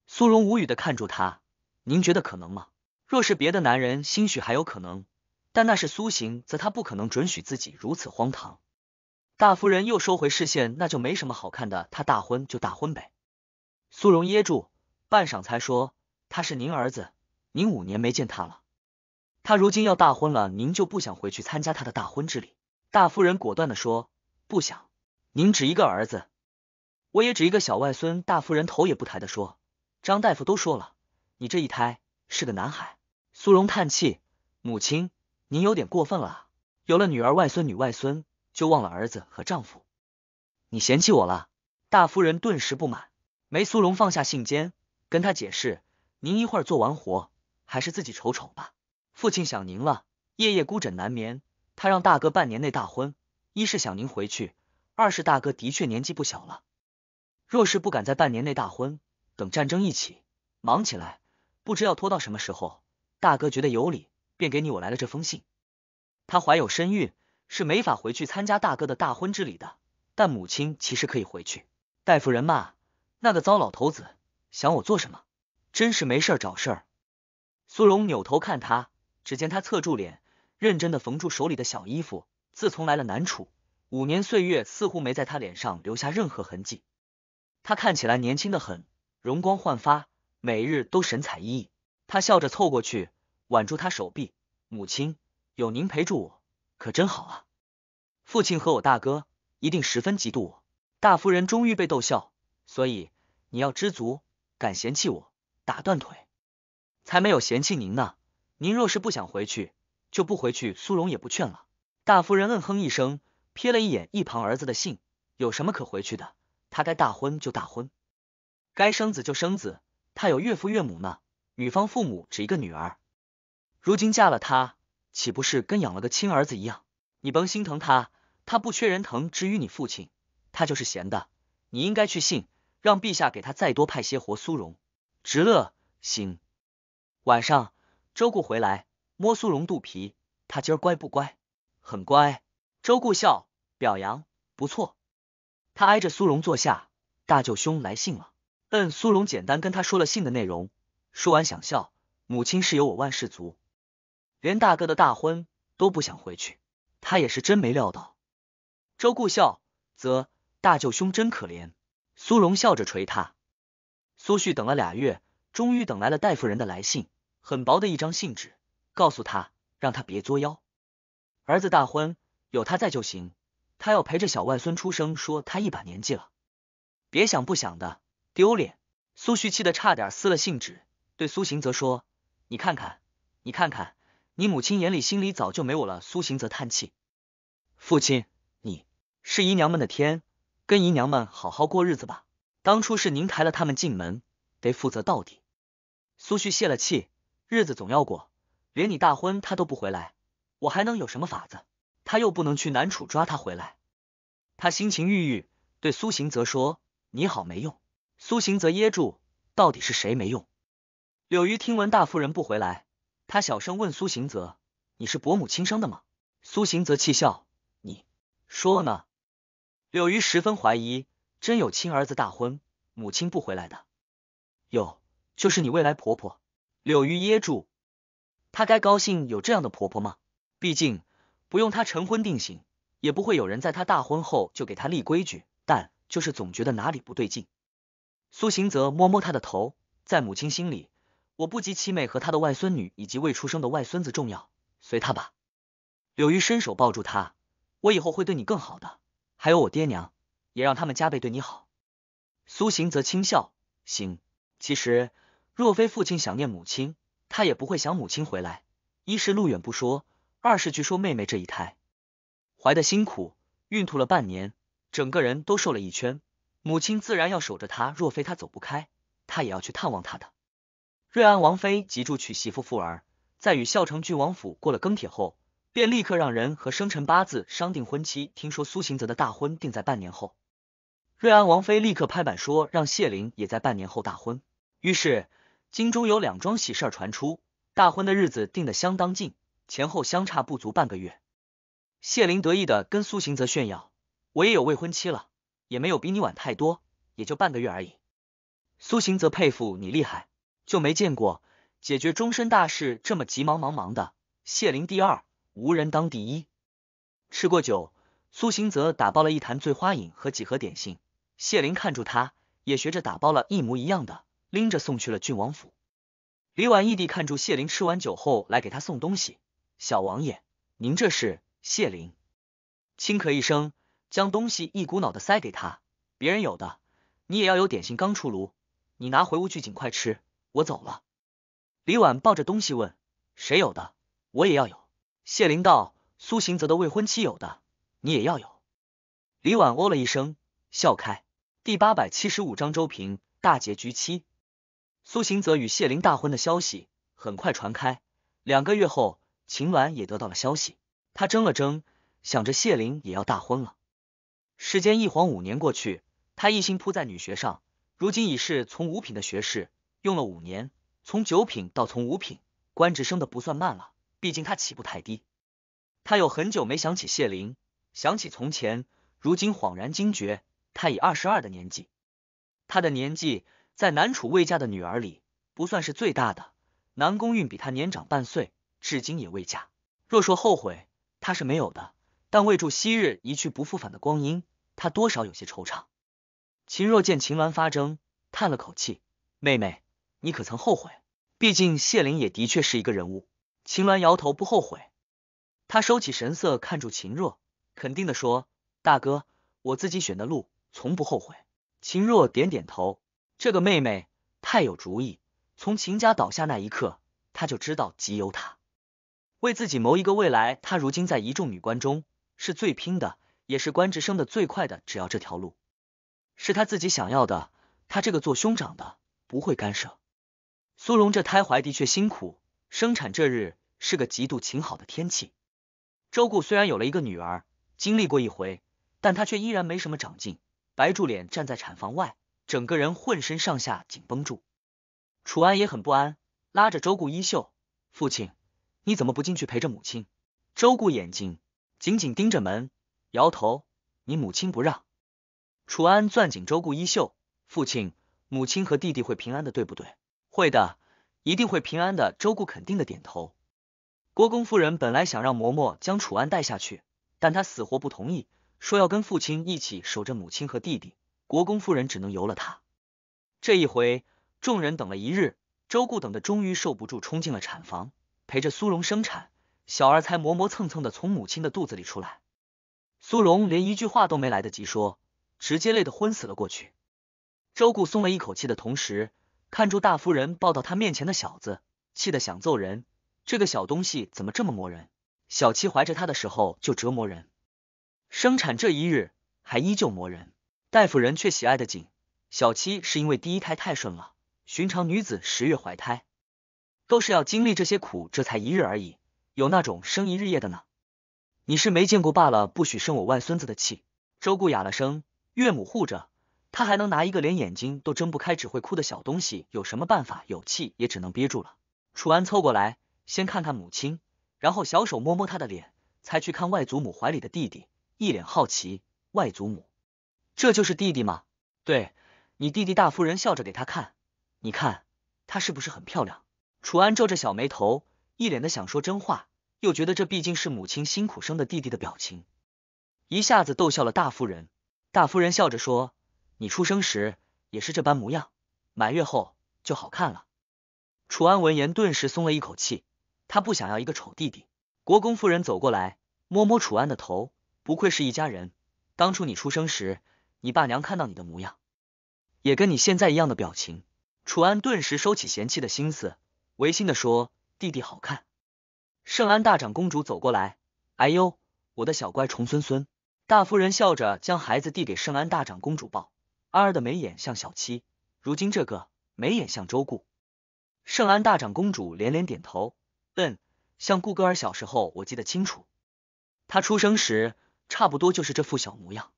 苏荣无语的看住他，您觉得可能吗？若是别的男人，兴许还有可能，但那是苏行，则他不可能准许自己如此荒唐。大夫人又收回视线，那就没什么好看的。他大婚就大婚呗。苏荣噎住，半晌才说：“他是您儿子，您五年没见他了，他如今要大婚了，您就不想回去参加他的大婚之礼？”大夫人果断地说：“不想，您只一个儿子，我也只一个小外孙。”大夫人头也不抬地说：“张大夫都说了，你这一胎是个男孩。”苏荣叹气：“母亲，您有点过分了，有了女儿外孙女外孙，就忘了儿子和丈夫，你嫌弃我了？”大夫人顿时不满。梅苏荣放下信笺，跟她解释：“您一会儿做完活，还是自己瞅瞅吧。父亲想您了，夜夜孤枕难眠。”他让大哥半年内大婚，一是想您回去，二是大哥的确年纪不小了。若是不敢在半年内大婚，等战争一起，忙起来，不知要拖到什么时候。大哥觉得有理，便给你我来了这封信。他怀有身孕，是没法回去参加大哥的大婚之礼的。但母亲其实可以回去。大夫人骂那个糟老头子，想我做什么？真是没事儿找事儿。苏荣扭头看他，只见他侧住脸。认真的缝住手里的小衣服。自从来了南楚，五年岁月似乎没在他脸上留下任何痕迹，他看起来年轻的很，容光焕发，每日都神采奕奕。他笑着凑过去，挽住他手臂：“母亲，有您陪住我，可真好啊！父亲和我大哥一定十分嫉妒我。”大夫人终于被逗笑，所以你要知足，敢嫌弃我打断腿，才没有嫌弃您呢。您若是不想回去。就不回去，苏荣也不劝了。大夫人嗯哼一声，瞥了一眼一旁儿子的信，有什么可回去的？他该大婚就大婚，该生子就生子，他有岳父岳母呢。女方父母只一个女儿，如今嫁了他，岂不是跟养了个亲儿子一样？你甭心疼他，他不缺人疼，只与你父亲，他就是闲的。你应该去信，让陛下给他再多派些活。苏荣直乐，行。晚上，周顾回来。摸苏荣肚皮，他今儿乖不乖？很乖。周顾笑表扬，不错。他挨着苏荣坐下。大舅兄来信了。嗯，苏荣简单跟他说了信的内容。说完想笑，母亲是有我万事足，连大哥的大婚都不想回去。他也是真没料到。周顾笑，则大舅兄真可怜。苏荣笑着捶他。苏旭等了俩月，终于等来了戴夫人的来信，很薄的一张信纸。告诉他，让他别作妖。儿子大婚，有他在就行。他要陪着小外孙出生。说他一把年纪了，别想不想的丢脸。苏旭气得差点撕了信纸，对苏行泽说：“你看看，你看看，你母亲眼里心里早就没我了。”苏行泽叹气：“父亲，你是姨娘们的天，跟姨娘们好好过日子吧。当初是您抬了他们进门，得负责到底。”苏旭泄了气，日子总要过。连你大婚，他都不回来，我还能有什么法子？他又不能去南楚抓他回来。他心情郁郁，对苏行则说：“你好没用。”苏行则噎住：“到底是谁没用？”柳瑜听闻大夫人不回来，他小声问苏行则：“你是伯母亲生的吗？”苏行则气笑：“你说呢？”柳瑜十分怀疑，真有亲儿子大婚，母亲不回来的？有，就是你未来婆婆。柳瑜噎住。她该高兴有这样的婆婆吗？毕竟不用她成婚定型，也不会有人在她大婚后就给她立规矩。但就是总觉得哪里不对劲。苏行则摸摸她的头，在母亲心里，我不及七妹和她的外孙女以及未出生的外孙子重要，随她吧。柳玉伸手抱住她，我以后会对你更好的，还有我爹娘，也让他们加倍对你好。苏行则轻笑，行。其实若非父亲想念母亲。他也不会想母亲回来，一是路远不说，二是据说妹妹这一胎怀的辛苦，孕吐了半年，整个人都瘦了一圈，母亲自然要守着他。若非他走不开，她也要去探望他的。瑞安王妃急住娶媳妇，富儿在与孝成郡王府过了庚帖后，便立刻让人和生辰八字商定婚期。听说苏行泽的大婚定在半年后，瑞安王妃立刻拍板说让谢灵也在半年后大婚，于是。京中有两桩喜事儿传出，大婚的日子定得相当近，前后相差不足半个月。谢灵得意的跟苏行泽炫耀：“我也有未婚妻了，也没有比你晚太多，也就半个月而已。”苏行泽佩服你厉害，就没见过解决终身大事这么急忙忙忙的。谢琳第二，无人当第一。吃过酒，苏行泽打包了一坛醉花影和几盒点心，谢灵看住他，也学着打包了一模一样的。拎着送去了郡王府。李婉异地看住谢灵吃完酒后，来给他送东西。小王爷，您这是？谢灵轻咳一声，将东西一股脑的塞给他。别人有的，你也要有点心。刚出炉，你拿回屋去，尽快吃。我走了。李婉抱着东西问：“谁有的？我也要有。”谢灵道：“苏行泽的未婚妻有的，你也要有。”李婉哦了一声，笑开。第八百七十五章周平大结局七。苏行泽与谢灵大婚的消息很快传开，两个月后，秦鸾也得到了消息。他怔了怔，想着谢灵也要大婚了。时间一晃五年过去，他一心扑在女学上，如今已是从五品的学士。用了五年，从九品到从五品，官职升的不算慢了，毕竟他起步太低。他有很久没想起谢灵，想起从前，如今恍然惊觉，他已二十二的年纪，他的年纪。在南楚未嫁的女儿里，不算是最大的。南宫韵比她年长半岁，至今也未嫁。若说后悔，她是没有的。但为住昔日一去不复返的光阴，她多少有些惆怅。秦若见秦鸾发怔，叹了口气：“妹妹，你可曾后悔？毕竟谢灵也的确是一个人物。”秦鸾摇头，不后悔。他收起神色，看住秦若，肯定的说：“大哥，我自己选的路，从不后悔。”秦若点点头。这个妹妹太有主意，从秦家倒下那一刻，她就知道急有她为自己谋一个未来。她如今在一众女官中是最拼的，也是官职升的最快的。只要这条路是她自己想要的，她这个做兄长的不会干涉。苏荣这胎怀的确辛苦，生产这日是个极度晴好的天气。周顾虽然有了一个女儿，经历过一回，但她却依然没什么长进。白柱脸站在产房外。整个人浑身上下紧绷住，楚安也很不安，拉着周顾衣袖：“父亲，你怎么不进去陪着母亲？”周顾眼睛紧紧盯着门，摇头：“你母亲不让。”楚安攥紧周顾衣袖：“父亲，母亲和弟弟会平安的，对不对？会的，一定会平安的。”周顾肯定的点头。郭公夫人本来想让嬷嬷将楚安带下去，但她死活不同意，说要跟父亲一起守着母亲和弟弟。国公夫人只能由了他。这一回，众人等了一日，周顾等的终于受不住，冲进了产房，陪着苏荣生产。小儿才磨磨蹭蹭的从母亲的肚子里出来，苏荣连一句话都没来得及说，直接累得昏死了过去。周顾松了一口气的同时，看住大夫人抱到他面前的小子，气得想揍人。这个小东西怎么这么磨人？小七怀着他的时候就折磨人，生产这一日还依旧磨人。大夫人却喜爱的紧，小七是因为第一胎太顺了。寻常女子十月怀胎，都是要经历这些苦，这才一日而已。有那种生一日夜的呢？你是没见过罢了。不许生我外孙子的气。周顾哑了声，岳母护着他，还能拿一个连眼睛都睁不开、只会哭的小东西有什么办法？有气也只能憋住了。楚安凑过来，先看看母亲，然后小手摸摸她的脸，才去看外祖母怀里的弟弟，一脸好奇。外祖母。这就是弟弟吗？对，你弟弟大夫人笑着给他看，你看她是不是很漂亮？楚安皱着小眉头，一脸的想说真话，又觉得这毕竟是母亲辛苦生的弟弟的表情，一下子逗笑了大夫人。大夫人笑着说：“你出生时也是这般模样，满月后就好看了。”楚安闻言顿时松了一口气，他不想要一个丑弟弟。国公夫人走过来，摸摸楚安的头，不愧是一家人。当初你出生时。你爸娘看到你的模样，也跟你现在一样的表情。楚安顿时收起嫌弃的心思，违心的说：“弟弟好看。”圣安大长公主走过来，哎呦，我的小乖重孙孙。大夫人笑着将孩子递给圣安大长公主抱。安儿的眉眼像小七，如今这个眉眼像周顾。圣安大长公主连连点头，嗯，像顾歌儿小时候我记得清楚，他出生时差不多就是这副小模样。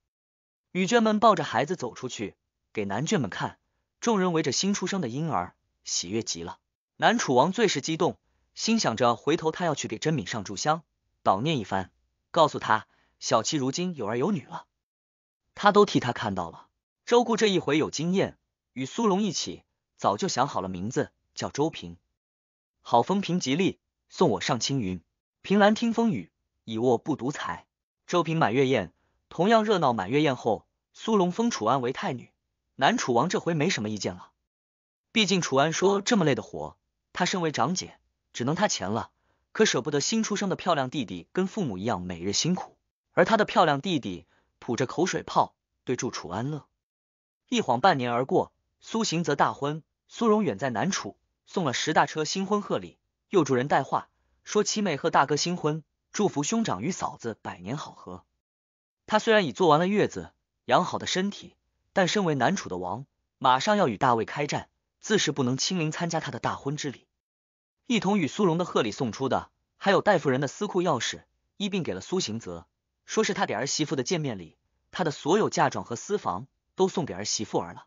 女眷们抱着孩子走出去，给男眷们看。众人围着新出生的婴儿，喜悦极了。南楚王最是激动，心想着回头他要去给甄敏上炷香，悼念一番，告诉他小七如今有儿有女了，他都替他看到了。周顾这一回有经验，与苏荣一起早就想好了名字，叫周平，好风平吉利，送我上青云，凭栏听风雨，以卧不独裁。周平满月宴。同样热闹满月宴后，苏龙封楚安为太女，南楚王这回没什么意见了。毕竟楚安说这么累的活，他身为长姐，只能他钱了，可舍不得新出生的漂亮弟弟跟父母一样每日辛苦。而他的漂亮弟弟吐着口水泡，对祝楚安乐。一晃半年而过，苏行则大婚，苏荣远在南楚送了十大车新婚贺礼，又助人带话说七妹和大哥新婚，祝福兄长与嫂子百年好合。他虽然已坐完了月子，养好的身体，但身为南楚的王，马上要与大魏开战，自是不能亲临参加他的大婚之礼。一同与苏荣的贺礼送出的，还有戴夫人的私库钥匙，一并给了苏行泽，说是他给儿媳妇的见面礼。他的所有嫁妆和私房都送给儿媳妇儿了。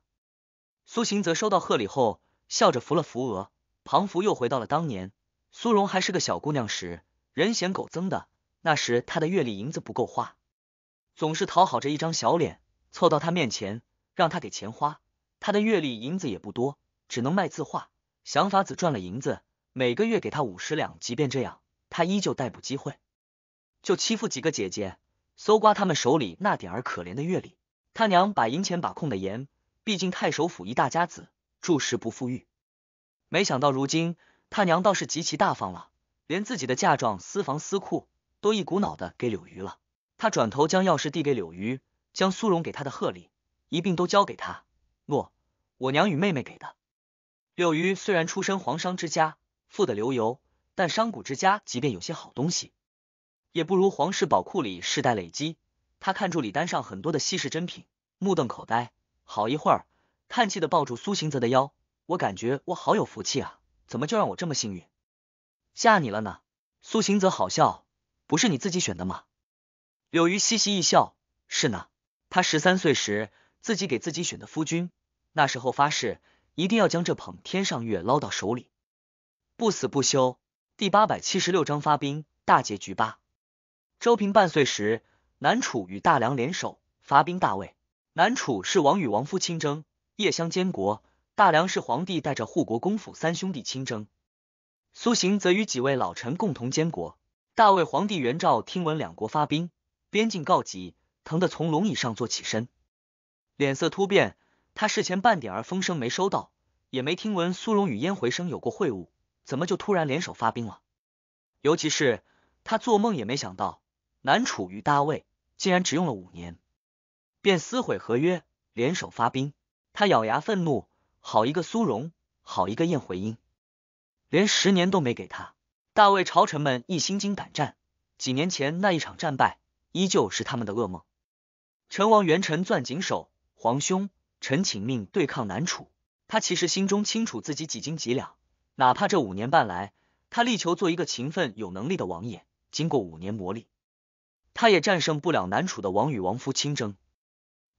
苏行泽收到贺礼后，笑着扶了扶额。庞福又回到了当年苏荣还是个小姑娘时，人嫌狗增的那时，他的月例银子不够花。总是讨好着一张小脸，凑到他面前，让他给钱花。他的阅历银子也不多，只能卖字画，想法子赚了银子，每个月给他五十两。即便这样，他依旧逮捕机会，就欺负几个姐姐，搜刮他们手里那点儿可怜的阅历。他娘把银钱把控的严，毕竟太守府一大家子，住食不富裕。没想到如今他娘倒是极其大方了，连自己的嫁妆、私房、私库都一股脑的给柳瑜了。他转头将钥匙递给柳瑜，将苏荣给他的贺礼一并都交给他。诺，我娘与妹妹给的。柳瑜虽然出身皇商之家，富得流油，但商贾之家即便有些好东西，也不如皇室宝库里世代累积。他看住礼单上很多的稀世珍品，目瞪口呆，好一会儿，叹气的抱住苏行泽的腰。我感觉我好有福气啊，怎么就让我这么幸运？吓你了呢？苏行泽好笑，不是你自己选的吗？柳瑜嘻嘻一笑：“是呢，他十三岁时自己给自己选的夫君，那时候发誓一定要将这捧天上月捞到手里，不死不休。”第八百七十六章发兵大结局八。周平半岁时，南楚与大梁联手发兵大魏。南楚是王与王夫亲征，叶相监国；大梁是皇帝带着护国公府三兄弟亲征。苏行则与几位老臣共同监国。大魏皇帝元昭听闻两国发兵。边境告急，疼得从龙椅上坐起身，脸色突变。他事前半点儿风声没收到，也没听闻苏荣与燕回声有过会晤，怎么就突然联手发兵了？尤其是他做梦也没想到，南楚与大魏竟然只用了五年，便撕毁合约，联手发兵。他咬牙愤怒：好一个苏荣，好一个燕回音，连十年都没给他！大魏朝臣们一心惊胆战，几年前那一场战败。依旧是他们的噩梦。成王元臣攥紧手，皇兄，臣请命对抗南楚。他其实心中清楚自己几斤几两，哪怕这五年半来，他力求做一个勤奋有能力的王爷。经过五年磨砺，他也战胜不了南楚的王与王夫亲征。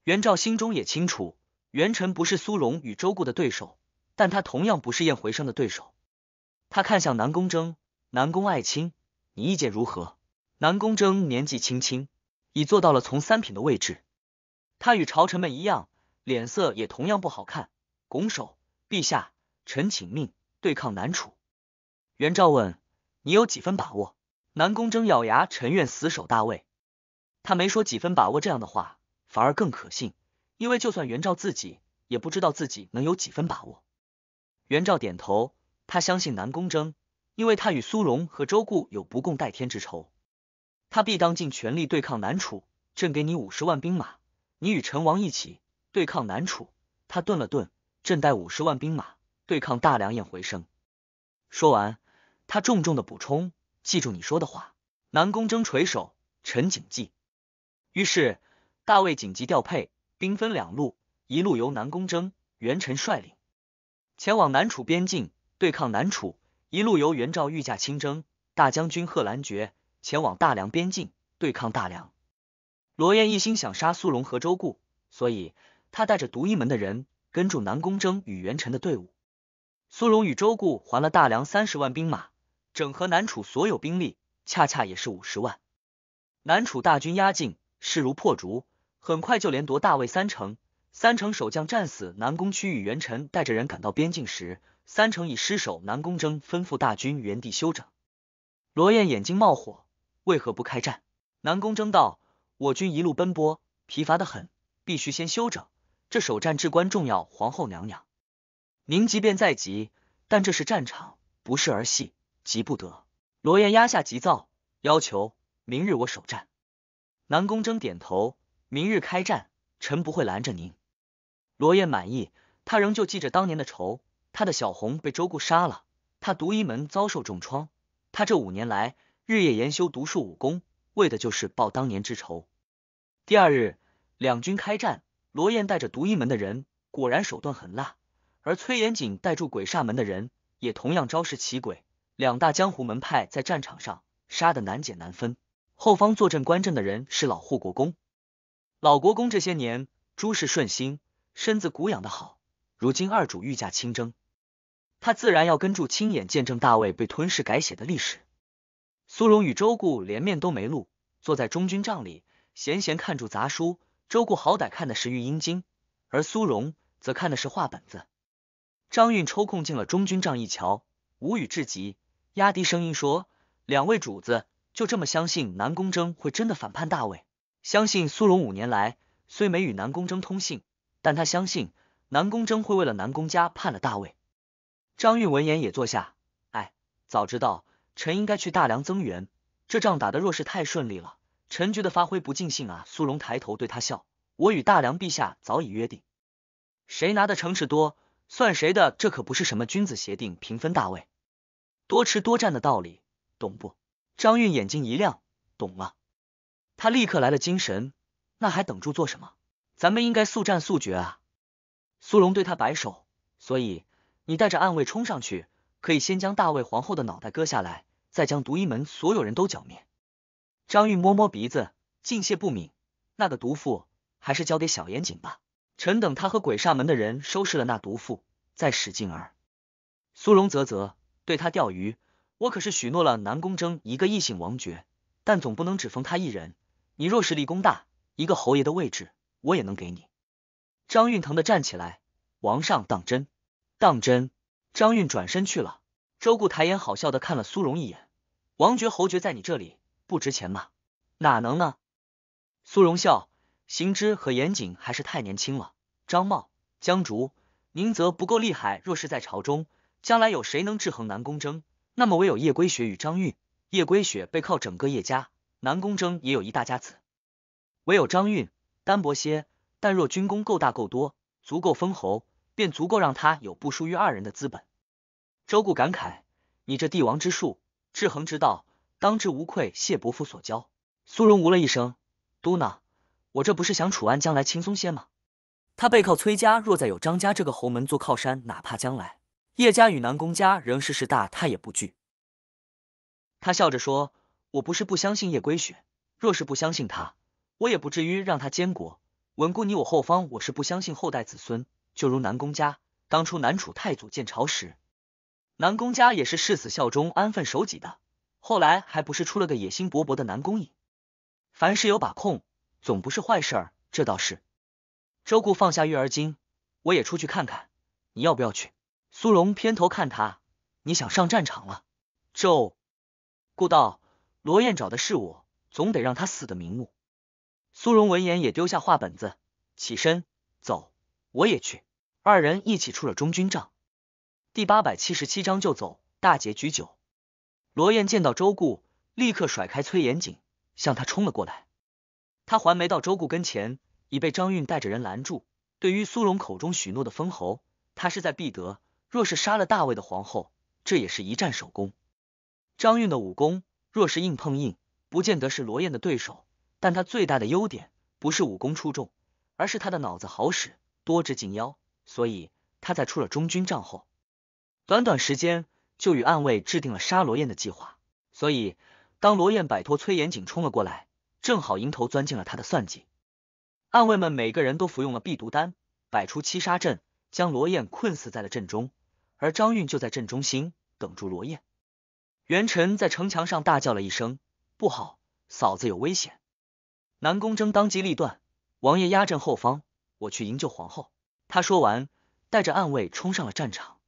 元昭心中也清楚，元臣不是苏荣与周顾的对手，但他同样不是燕回生的对手。他看向南宫征，南宫爱卿，你意见如何？南宫征年纪轻轻，已做到了从三品的位置。他与朝臣们一样，脸色也同样不好看。拱手，陛下，臣请命对抗南楚。袁绍问：“你有几分把握？”南宫征咬牙：“臣愿死守大魏。”他没说几分把握这样的话，反而更可信，因为就算袁绍自己也不知道自己能有几分把握。袁绍点头，他相信南宫征，因为他与苏荣和周固有不共戴天之仇。他必当尽全力对抗南楚，朕给你五十万兵马，你与陈王一起对抗南楚。他顿了顿，朕带五十万兵马对抗大梁燕回声。说完，他重重的补充：记住你说的话。南宫征垂首，陈景记。于是，大卫紧急调配，兵分两路，一路由南宫征、元臣率领，前往南楚边境对抗南楚；一路由元昭御驾亲征，大将军贺兰觉。前往大梁边境对抗大梁，罗燕一心想杀苏龙和周固，所以他带着独一门的人跟住南宫征与元辰的队伍。苏荣与周固还了大梁三十万兵马，整合南楚所有兵力，恰恰也是五十万。南楚大军压境，势如破竹，很快就连夺大魏三城。三城守将战死，南宫区与元辰带着人赶到边境时，三城已失守。南宫征吩咐大军原地休整，罗燕眼睛冒火。为何不开战？南宫征道，我军一路奔波，疲乏的很，必须先休整。这首战至关重要，皇后娘娘，您即便再急，但这是战场，不是儿戏，急不得。罗燕压下急躁，要求明日我首战。南宫征点头，明日开战，臣不会拦着您。罗燕满意，他仍旧记着当年的仇，他的小红被周顾杀了，他独一门遭受重创，他这五年来。日夜研修独术武功，为的就是报当年之仇。第二日，两军开战，罗燕带着独一门的人，果然手段狠辣；而崔延景带住鬼煞门的人，也同样招式奇诡。两大江湖门派在战场上杀得难解难分。后方坐镇观阵的人是老护国公，老国公这些年诸事顺心，身子骨养得好。如今二主御驾亲征，他自然要跟住亲眼见证大魏被吞噬改写的历史。苏荣与周顾连面都没露，坐在中军帐里，闲闲看住杂书。周顾好歹看的是《玉英经》，而苏荣则看的是话本子。张运抽空进了中军帐，一瞧，无语至极，压低声音说：“两位主子就这么相信南宫征会真的反叛大魏？相信苏荣五年来虽没与南宫征通信，但他相信南宫征会为了南宫家叛了大魏。”张运闻言也坐下，哎，早知道。臣应该去大梁增援，这仗打得若是太顺利了，臣觉得发挥不尽兴啊。苏荣抬头对他笑，我与大梁陛下早已约定，谁拿的城池多，算谁的。这可不是什么君子协定，平分大位，多吃多占的道理，懂不？张运眼睛一亮，懂了，他立刻来了精神，那还等住做什么？咱们应该速战速决啊。苏荣对他摆手，所以你带着暗卫冲上去。可以先将大魏皇后的脑袋割下来，再将独一门所有人都剿灭。张玉摸摸鼻子，敬谢不敏。那个毒妇还是交给小严谨吧。臣等他和鬼煞门的人收拾了那毒妇，再使劲儿。苏荣啧啧，对他钓鱼。我可是许诺了南宫征一个异姓王爵，但总不能只封他一人。你若是立功大，一个侯爷的位置我也能给你。张运疼的站起来，王上当真，当真。张运转身去了，周顾抬眼，好笑的看了苏荣一眼。王爵侯爵在你这里不值钱吗？哪能呢？苏荣笑，行知和严谨还是太年轻了。张茂、江竹、宁泽不够厉害。若是在朝中，将来有谁能制衡南宫征，那么唯有叶归雪与张运。叶归雪背靠整个叶家，南宫征也有一大家子，唯有张运单薄些。但若军功够大够多，足够封侯。便足够让他有不输于二人的资本。周顾感慨：“你这帝王之术，制衡之道，当之无愧，谢伯父所教。”苏荣无了一声，嘟囔：“我这不是想楚安将来轻松些吗？他背靠崔家，若再有张家这个侯门做靠山，哪怕将来叶家与南宫家仍是势大，他也不惧。”他笑着说：“我不是不相信叶归雪，若是不相信他，我也不至于让他监国，稳固你我后方。我是不相信后代子孙。”就如南宫家，当初南楚太祖建朝时，南宫家也是誓死效忠、安分守己的，后来还不是出了个野心勃勃的南宫引？凡事有把控，总不是坏事。这倒是。周顾放下育儿经，我也出去看看，你要不要去？苏荣偏头看他，你想上战场了？周顾道，罗燕找的是我，总得让他死的瞑目。苏荣闻言也丢下画本子，起身走。我也去，二人一起出了中军帐。第八百七十七章就走大结局酒。罗燕见到周顾，立刻甩开崔延景，向他冲了过来。他还没到周顾跟前，已被张运带着人拦住。对于苏荣口中许诺的封侯，他势在必得。若是杀了大魏的皇后，这也是一战首功。张运的武功若是硬碰硬，不见得是罗燕的对手。但他最大的优点不是武功出众，而是他的脑子好使。多只近妖，所以他在出了中军帐后，短短时间就与暗卫制定了杀罗燕的计划。所以当罗燕摆脱崔延景冲了过来，正好迎头钻进了他的算计。暗卫们每个人都服用了避毒丹，摆出七杀阵，将罗燕困死在了阵中。而张运就在阵中心等住罗燕。元臣在城墙上大叫了一声：“不好，嫂子有危险！”南宫征当机立断，王爷压阵后方。我去营救皇后。他说完，带着暗卫冲上了战场。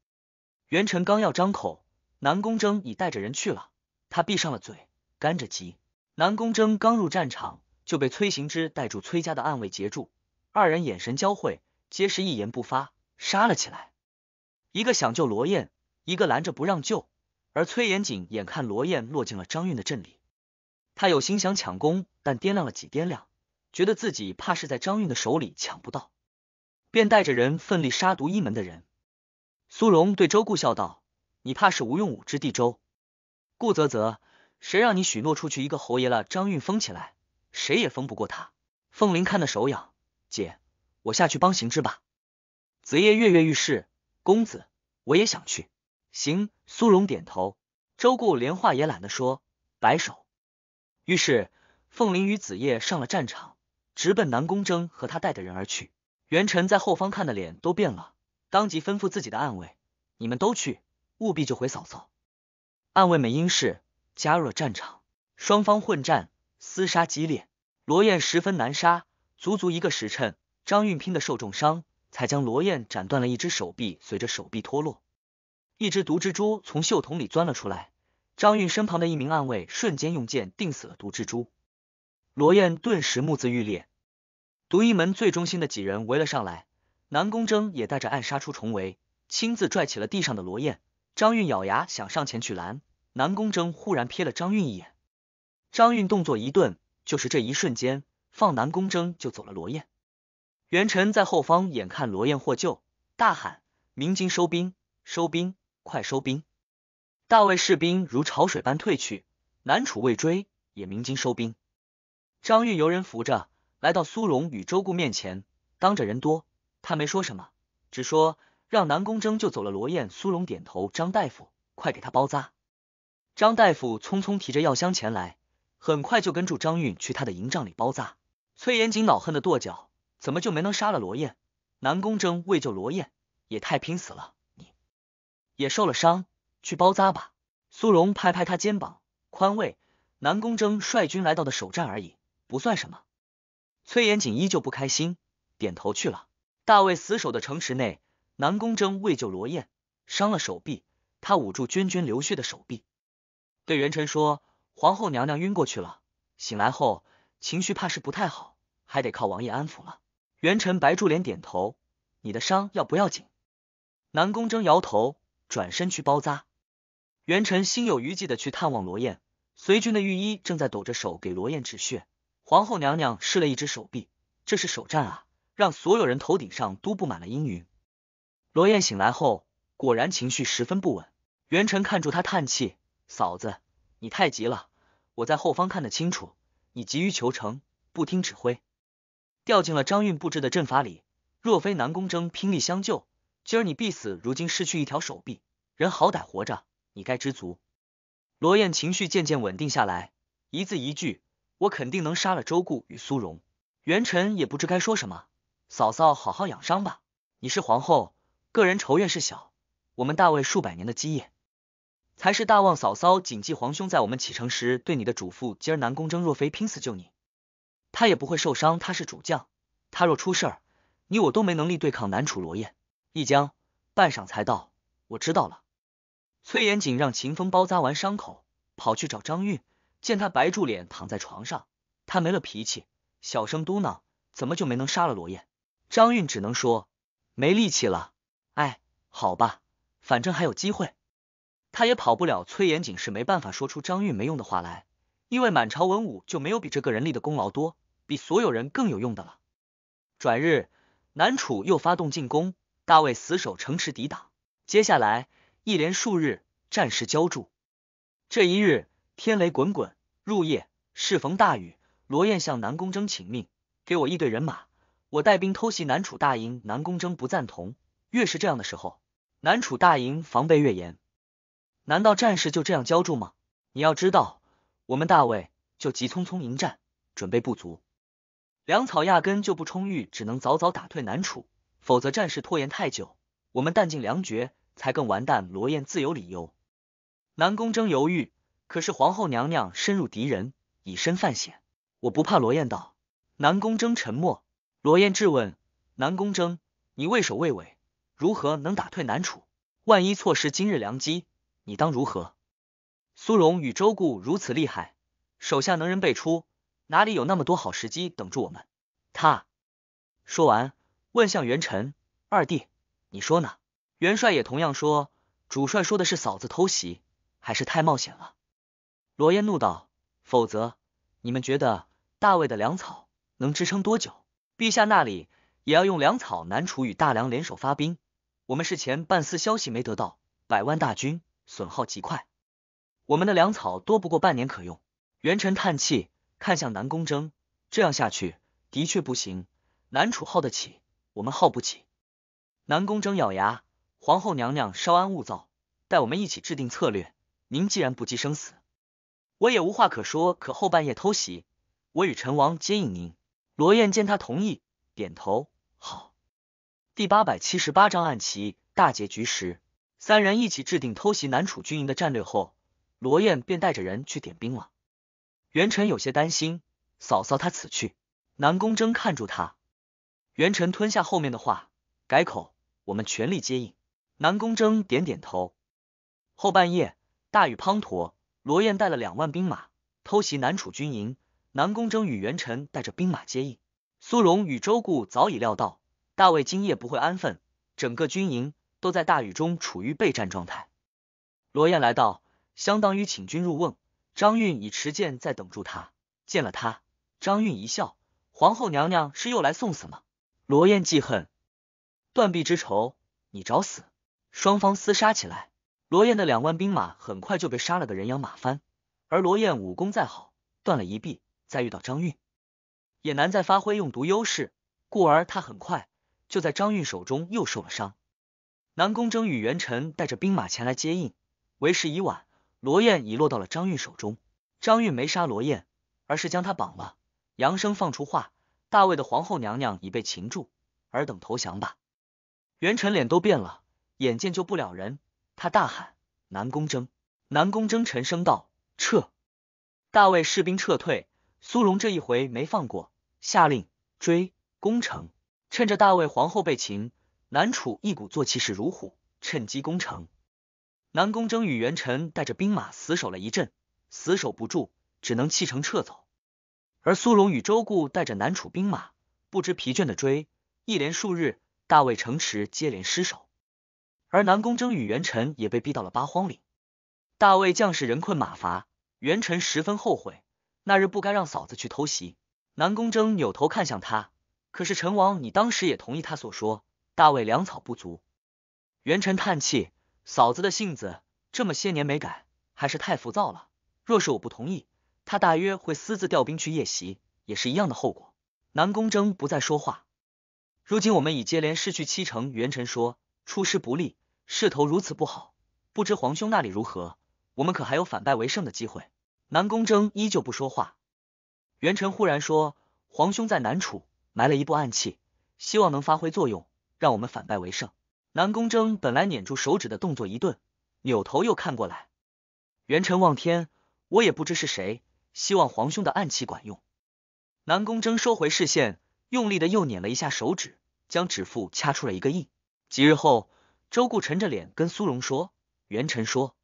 元臣刚要张口，南宫征已带着人去了。他闭上了嘴，干着急。南宫征刚入战场，就被崔行之带住崔家的暗卫截住。二人眼神交汇，皆是一言不发，杀了起来。一个想救罗燕，一个拦着不让救。而崔延景眼看罗燕落进了张运的阵里，他有心想抢功，但掂量了几掂量。觉得自己怕是在张运的手里抢不到，便带着人奋力杀毒一门的人。苏荣对周顾笑道：“你怕是无用武之地。”周顾啧啧：“谁让你许诺出去一个侯爷了？张运封起来，谁也封不过他。”凤林看得手痒：“姐，我下去帮行之吧。”子夜跃跃欲试：“公子，我也想去。”行。苏荣点头。周顾连话也懒得说，摆手。于是凤林与子夜上了战场。直奔南宫征和他带的人而去。元辰在后方看的脸都变了，当即吩咐自己的暗卫：“你们都去，务必救回嫂嫂。”暗卫们应是加入了战场，双方混战，厮杀激烈，罗燕十分难杀，足足一个时辰，张运拼的受重伤，才将罗燕斩断了一只手臂，随着手臂脱落，一只毒蜘蛛从袖筒里钻了出来，张运身旁的一名暗卫瞬间用剑钉死了毒蜘蛛。罗燕顿时目眦欲裂，独一门最中心的几人围了上来，南宫征也带着暗杀出重围，亲自拽起了地上的罗燕。张运咬牙想上前去拦，南宫征忽然瞥了张运一眼，张运动作一顿，就是这一瞬间，放南宫征就走了。罗燕，元臣在后方眼看罗燕获救，大喊：“鸣金收兵，收兵，快收兵！”大卫士兵如潮水般退去，南楚未追也鸣金收兵。张运由人扶着来到苏荣与周顾面前，当着人多，他没说什么，只说让南宫征就走了。罗燕苏荣点头，张大夫快给他包扎。张大夫匆匆提着药箱前来，很快就跟住张运去他的营帐里包扎。崔延景恼恨的跺脚，怎么就没能杀了罗燕？南宫征为救罗燕也太拼死了，你也受了伤，去包扎吧。苏荣拍拍他肩膀，宽慰：南宫征率军来到的首战而已。不算什么，崔延景依旧不开心，点头去了。大卫死守的城池内，南宫征为救罗燕伤了手臂，他捂住娟娟流血的手臂，对元辰说：“皇后娘娘晕过去了，醒来后情绪怕是不太好，还得靠王爷安抚了。”元辰白住脸点头：“你的伤要不要紧？”南宫征摇头，转身去包扎。元辰心有余悸的去探望罗燕，随军的御医正在抖着手给罗燕止血。皇后娘娘失了一只手臂，这是首战啊，让所有人头顶上都布满了阴云。罗燕醒来后，果然情绪十分不稳。元辰看住她叹气：“嫂子，你太急了。我在后方看得清楚，你急于求成，不听指挥，掉进了张运布置的阵法里。若非南宫征拼力相救，今儿你必死。如今失去一条手臂，人好歹活着，你该知足。”罗燕情绪渐渐稳定下来，一字一句。我肯定能杀了周顾与苏荣，元辰也不知该说什么。嫂嫂，好好养伤吧。你是皇后，个人仇怨是小，我们大魏数百年的基业才是大望。嫂嫂，谨记皇兄在我们启程时对你的嘱咐。今儿南宫征若非拼死救你，他也不会受伤。他是主将，他若出事儿，你我都没能力对抗南楚罗燕。一江半晌才道：“我知道了。崔延景让秦风包扎完伤口，跑去找张韵。见他白住脸躺在床上，他没了脾气，小声嘟囔：“怎么就没能杀了罗燕？”张韵只能说：“没力气了。”哎，好吧，反正还有机会，他也跑不了。崔延景，是没办法说出张韵没用的话来，因为满朝文武就没有比这个人立的功劳多、比所有人更有用的了。转日，南楚又发动进攻，大卫死守城池抵挡。接下来一连数日，战事胶著，这一日。天雷滚滚，入夜，适逢大雨。罗燕向南宫征请命：“给我一队人马，我带兵偷袭南楚大营。”南宫征不赞同。越是这样的时候，南楚大营防备越严。难道战事就这样胶着吗？你要知道，我们大魏就急匆匆迎战，准备不足，粮草压根就不充裕，只能早早打退南楚。否则战事拖延太久，我们弹尽粮绝，才更完蛋。罗燕自有理由。南宫征犹豫。可是皇后娘娘深入敌人，以身犯险，我不怕。罗燕道。南宫征沉默。罗燕质问南宫征，你畏首畏尾，如何能打退南楚？万一错失今日良机，你当如何？”苏荣与周顾如此厉害，手下能人辈出，哪里有那么多好时机等住我们？他说完，问向元臣：“二弟，你说呢？”元帅也同样说：“主帅说的是嫂子偷袭，还是太冒险了？”罗燕怒道：“否则，你们觉得大卫的粮草能支撑多久？陛下那里也要用粮草。南楚与大梁联手发兵，我们事前半丝消息没得到，百万大军损耗极快，我们的粮草多不过半年可用。”元臣叹气，看向南宫征：“这样下去的确不行。南楚耗得起，我们耗不起。”南宫征咬牙：“皇后娘娘稍安勿躁，待我们一起制定策略。您既然不计生死。”我也无话可说，可后半夜偷袭，我与陈王接应您。罗燕见他同意，点头，好。第八百七十八章暗棋大结局时，三人一起制定偷袭南楚军营的战略后，罗燕便带着人去点兵了。元辰有些担心，嫂嫂她此去。南宫征看住他，元辰吞下后面的话，改口，我们全力接应。南宫征点点头。后半夜，大雨滂沱。罗燕带了两万兵马偷袭南楚军营，南宫征与元臣带着兵马接应。苏荣与周固早已料到大魏今夜不会安分，整个军营都在大雨中处于备战状态。罗燕来到，相当于请君入瓮。张运已持剑在等住他，见了他，张运一笑：“皇后娘娘是又来送死吗？”罗燕记恨断臂之仇，你找死！双方厮杀起来。罗燕的两万兵马很快就被杀了个人仰马翻，而罗燕武功再好，断了一臂，再遇到张运，也难再发挥用毒优势，故而他很快就在张运手中又受了伤。南宫征与元辰带着兵马前来接应，为时已晚，罗燕已落到了张运手中。张运没杀罗燕，而是将他绑了。杨生放出话，大魏的皇后娘娘已被擒住，尔等投降吧。元辰脸都变了，眼见救不了人。他大喊：“南宫征！”南宫征沉声道：“撤！”大魏士兵撤退。苏荣这一回没放过，下令追攻城。趁着大魏皇后被擒，南楚一鼓作气势如虎，趁机攻城。南宫征与元臣带着兵马死守了一阵，死守不住，只能弃城撤走。而苏荣与周固带着南楚兵马，不知疲倦的追，一连数日，大魏城池接连失守。而南宫征与元辰也被逼到了八荒岭，大魏将士人困马乏，元辰十分后悔，那日不该让嫂子去偷袭。南宫征扭头看向他，可是陈王，你当时也同意他所说，大魏粮草不足。元辰叹气，嫂子的性子这么些年没改，还是太浮躁了。若是我不同意，他大约会私自调兵去夜袭，也是一样的后果。南宫征不再说话，如今我们已接连失去七成，元辰说出师不利。势头如此不好，不知皇兄那里如何？我们可还有反败为胜的机会？南宫征依旧不说话。元臣忽然说：“皇兄在南楚埋了一部暗器，希望能发挥作用，让我们反败为胜。”南宫征本来捻住手指的动作一顿，扭头又看过来。元臣望天：“我也不知是谁，希望皇兄的暗器管用。”南宫征收回视线，用力的又捻了一下手指，将指腹掐出了一个印。几日后。周顾沉着脸跟苏荣说：“元臣说，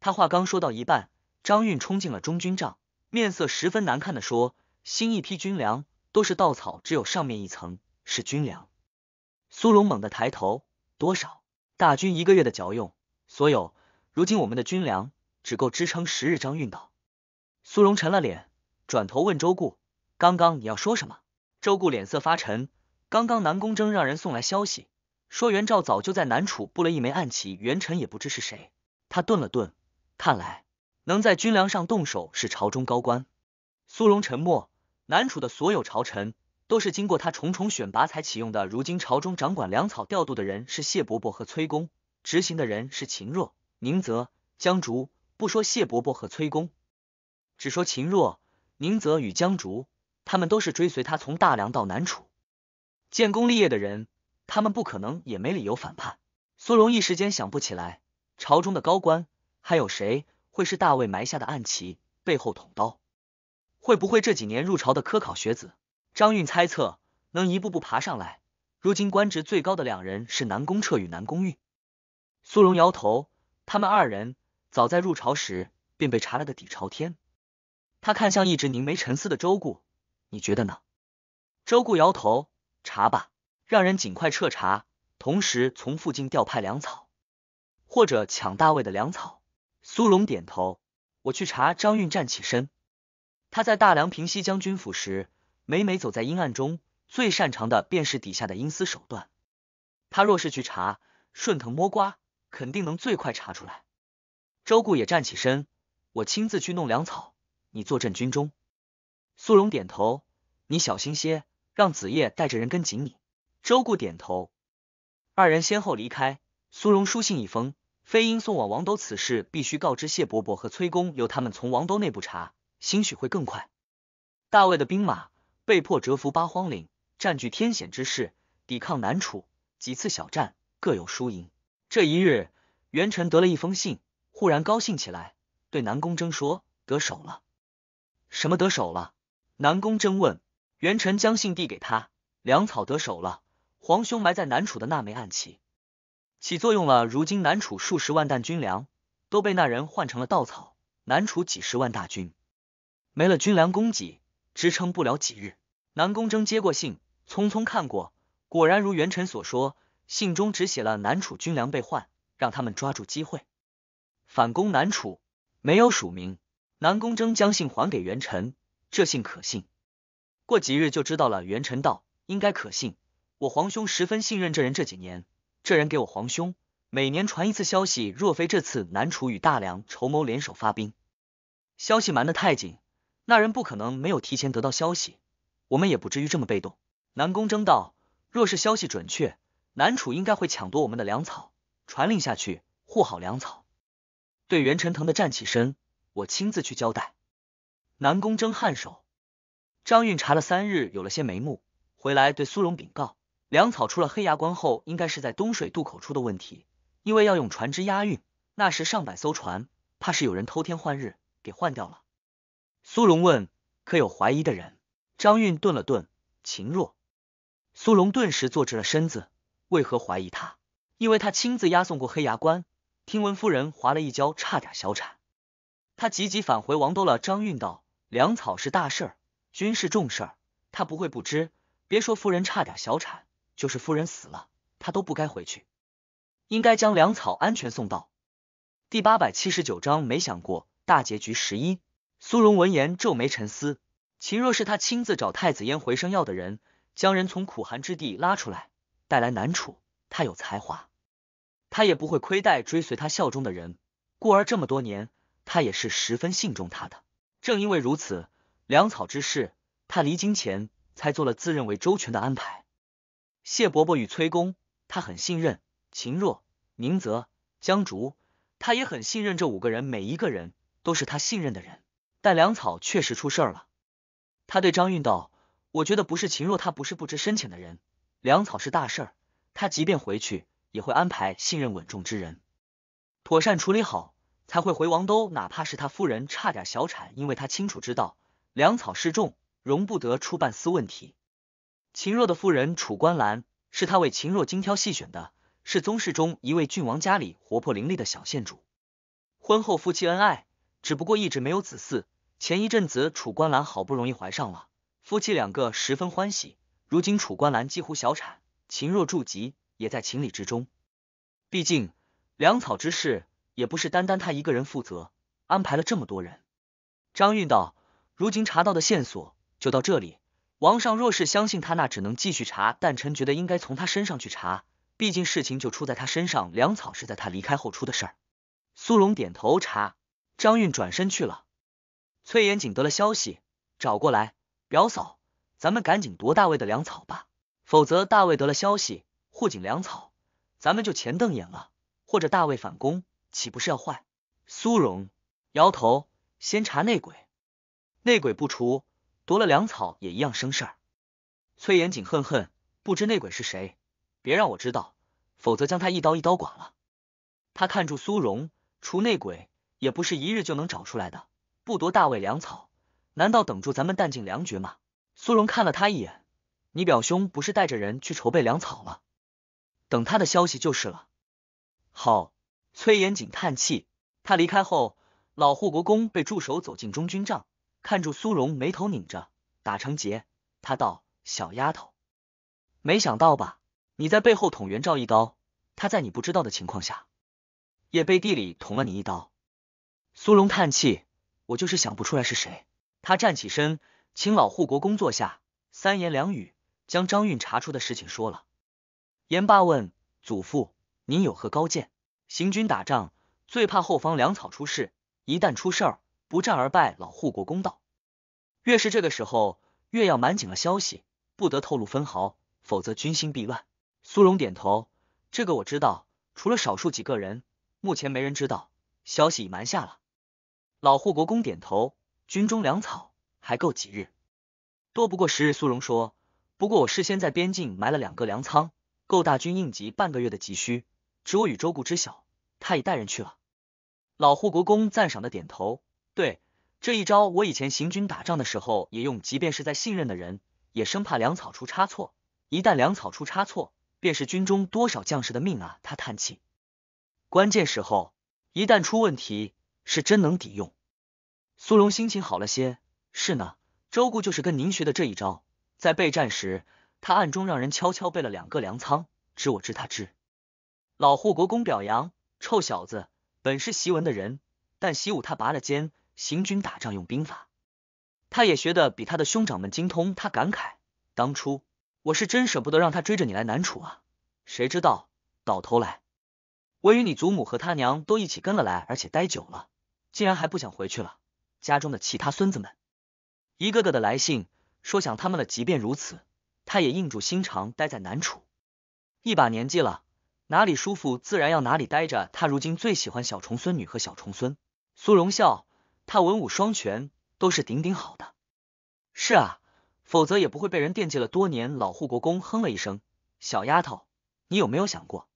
他话刚说到一半，张运冲进了中军帐，面色十分难看的说：新一批军粮都是稻草，只有上面一层是军粮。苏荣猛地抬头，多少？大军一个月的嚼用，所有，如今我们的军粮只够支撑十日。张运道，苏荣沉了脸，转头问周顾：刚刚你要说什么？周顾脸色发沉，刚刚南宫铮让人送来消息。”说袁绍早就在南楚布了一枚暗棋，元臣也不知是谁。他顿了顿，看来能在军粮上动手是朝中高官。苏荣沉默，南楚的所有朝臣都是经过他重重选拔才启用的。如今朝中掌管粮草调度的人是谢伯伯和崔公，执行的人是秦若、宁泽、江竹。不说谢伯伯和崔公，只说秦若、宁泽与江竹，他们都是追随他从大梁到南楚建功立业的人。他们不可能，也没理由反叛。苏荣一时间想不起来，朝中的高官还有谁会是大卫埋下的暗棋，背后捅刀？会不会这几年入朝的科考学子？张运猜测，能一步步爬上来，如今官职最高的两人是南宫彻与南宫玉。苏荣摇头，他们二人早在入朝时便被查了个底朝天。他看向一直凝眉沉思的周顾，你觉得呢？周顾摇头，查吧。让人尽快彻查，同时从附近调派粮草，或者抢大卫的粮草。苏荣点头，我去查。张运站起身，他在大凉平西将军府时，每每走在阴暗中，最擅长的便是底下的阴私手段。他若是去查，顺藤摸瓜，肯定能最快查出来。周顾也站起身，我亲自去弄粮草，你坐镇军中。苏荣点头，你小心些，让子夜带着人跟紧你。周顾点头，二人先后离开。苏荣书信一封，飞鹰送往王都。此事必须告知谢伯伯和崔公，由他们从王都内部查，兴许会更快。大魏的兵马被迫蛰伏八荒岭，占据天险之势，抵抗南楚。几次小战各有输赢。这一日，元臣得了一封信，忽然高兴起来，对南宫征说：“得手了。”“什么得手了？”南宫征问。元臣将信递给他：“粮草得手了。”皇兄埋在南楚的那枚暗棋起作用了，如今南楚数十万担军粮都被那人换成了稻草，南楚几十万大军没了军粮供给，支撑不了几日。南宫征接过信，匆匆看过，果然如元臣所说，信中只写了南楚军粮被换，让他们抓住机会反攻南楚。没有署名，南宫征将信还给元臣，这信可信。过几日就知道了。元臣道，应该可信。我皇兄十分信任这人，这几年这人给我皇兄每年传一次消息。若非这次南楚与大梁筹谋联手发兵，消息瞒得太紧，那人不可能没有提前得到消息，我们也不至于这么被动。南宫征道，若是消息准确，南楚应该会抢夺我们的粮草。传令下去，护好粮草。对袁承腾的站起身，我亲自去交代。南宫征颔首，张运查了三日，有了些眉目，回来对苏荣禀告。粮草出了黑牙关后，应该是在东水渡口出的问题，因为要用船只押运，那时上百艘船，怕是有人偷天换日给换掉了。苏荣问：“可有怀疑的人？”张运顿了顿，秦若。苏荣顿时坐直了身子：“为何怀疑他？因为他亲自押送过黑牙关，听闻夫人滑了一跤，差点小产，他急急返回王都了。”张运道：“粮草是大事儿，军事重事儿，他不会不知。别说夫人差点小产。”就是夫人死了，他都不该回去，应该将粮草安全送到。第八百七十九章，没想过大结局十一。苏荣闻言皱眉沉思，秦若是他亲自找太子烟回生药的人，将人从苦寒之地拉出来，带来难处，他有才华，他也不会亏待追随他效忠的人，故而这么多年，他也是十分信重他的。正因为如此，粮草之事，他离京前才做了自认为周全的安排。谢伯伯与崔公，他很信任秦若、宁泽、江竹，他也很信任这五个人，每一个人都是他信任的人。但粮草确实出事儿了，他对张运道：“我觉得不是秦若，他不是不知深浅的人。粮草是大事儿，他即便回去，也会安排信任稳重之人，妥善处理好，才会回王都。哪怕是他夫人差点小产，因为他清楚知道粮草失重，容不得出半丝问题。”秦若的夫人楚观兰是他为秦若精挑细选的，是宗室中一位郡王家里活泼伶俐的小县主。婚后夫妻恩爱，只不过一直没有子嗣。前一阵子楚观兰好不容易怀上了，夫妻两个十分欢喜。如今楚观兰几乎小产，秦若住籍也在情理之中。毕竟粮草之事也不是单单他一个人负责，安排了这么多人。张运道，如今查到的线索就到这里。王上若是相信他，那只能继续查。但臣觉得应该从他身上去查，毕竟事情就出在他身上。粮草是在他离开后出的事儿。苏荣点头查，张运转身去了。崔延景得了消息，找过来。表嫂，咱们赶紧夺大卫的粮草吧，否则大卫得了消息护紧粮草，咱们就前瞪眼了。或者大卫反攻，岂不是要坏？苏荣摇头，先查内鬼。内鬼不除。夺了粮草也一样生事儿。崔延景恨恨，不知内鬼是谁，别让我知道，否则将他一刀一刀剐了。他看住苏荣，除内鬼也不是一日就能找出来的。不夺大魏粮草，难道等住咱们弹尽粮绝吗？苏荣看了他一眼，你表兄不是带着人去筹备粮草了？等他的消息就是了。好，崔延景叹气。他离开后，老护国公被驻守走进中军帐。看住苏荣，眉头拧着，打成结。他道：“小丫头，没想到吧？你在背后捅袁绍一刀，他在你不知道的情况下，也背地里捅了你一刀。”苏荣叹气：“我就是想不出来是谁。”他站起身，请老护国公坐下，三言两语将张运查出的事情说了。言罢问祖父：“您有何高见？”行军打仗最怕后方粮草出事，一旦出事儿。不战而败，老护国公道。越是这个时候，越要瞒紧了消息，不得透露分毫，否则军心必乱。苏荣点头，这个我知道。除了少数几个人，目前没人知道，消息已瞒下了。老护国公点头，军中粮草还够几日？多不过十日。苏荣说：“不过我事先在边境埋了两个粮仓，够大军应急半个月的急需。只我与周顾知晓，他已带人去了。”老护国公赞赏的点头。对，这一招我以前行军打仗的时候也用，即便是在信任的人，也生怕粮草出差错。一旦粮草出差错，便是军中多少将士的命啊！他叹气，关键时候一旦出问题，是真能抵用。苏荣心情好了些，是呢，周顾就是跟您学的这一招，在备战时，他暗中让人悄悄备了两个粮仓，知我知他知。老护国公表扬，臭小子，本是习文的人，但习武他拔了尖。行军打仗用兵法，他也学得比他的兄长们精通。他感慨：当初我是真舍不得让他追着你来南楚啊！谁知道到头来，我与你祖母和他娘都一起跟了来，而且待久了，竟然还不想回去了。家中的其他孙子们，一个个的来信说想他们了。即便如此，他也硬住心肠待在南楚。一把年纪了，哪里舒服自然要哪里待着。他如今最喜欢小重孙女和小重孙苏荣孝。他文武双全，都是顶顶好的。是啊，否则也不会被人惦记了多年。老护国公哼了一声：“小丫头，你有没有想过，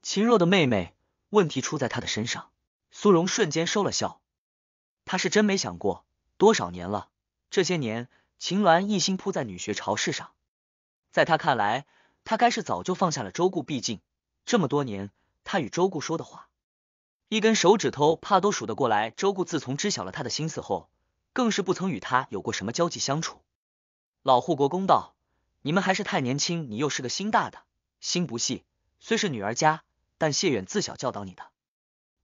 秦若的妹妹？问题出在她的身上。”苏荣瞬间收了笑。他是真没想过，多少年了，这些年秦鸾一心扑在女学朝事上，在他看来，他该是早就放下了周顾。毕竟这么多年，他与周顾说的话。一根手指头怕都数得过来。周顾自从知晓了他的心思后，更是不曾与他有过什么交际相处。老护国公道，你们还是太年轻，你又是个心大的，心不细。虽是女儿家，但谢远自小教导你的，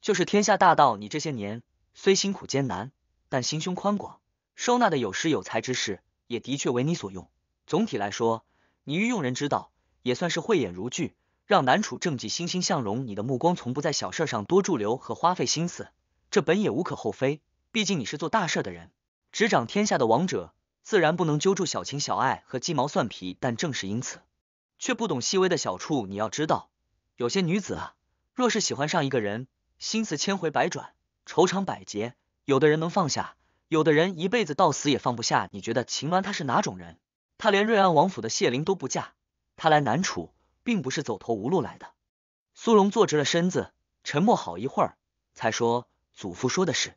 就是天下大道。你这些年虽辛苦艰难，但心胸宽广，收纳的有识有才之士，也的确为你所用。总体来说，你遇用人之道，也算是慧眼如炬。让南楚政绩欣欣向荣，你的目光从不在小事上多驻留和花费心思，这本也无可厚非。毕竟你是做大事的人，执掌天下的王者，自然不能揪住小情小爱和鸡毛蒜皮。但正是因此，却不懂细微的小处。你要知道，有些女子啊，若是喜欢上一个人，心思千回百转，愁肠百结。有的人能放下，有的人一辈子到死也放不下。你觉得秦鸾她是哪种人？她连瑞安王府的谢灵都不嫁，她来南楚。并不是走投无路来的。苏荣坐直了身子，沉默好一会儿，才说：“祖父说的是。”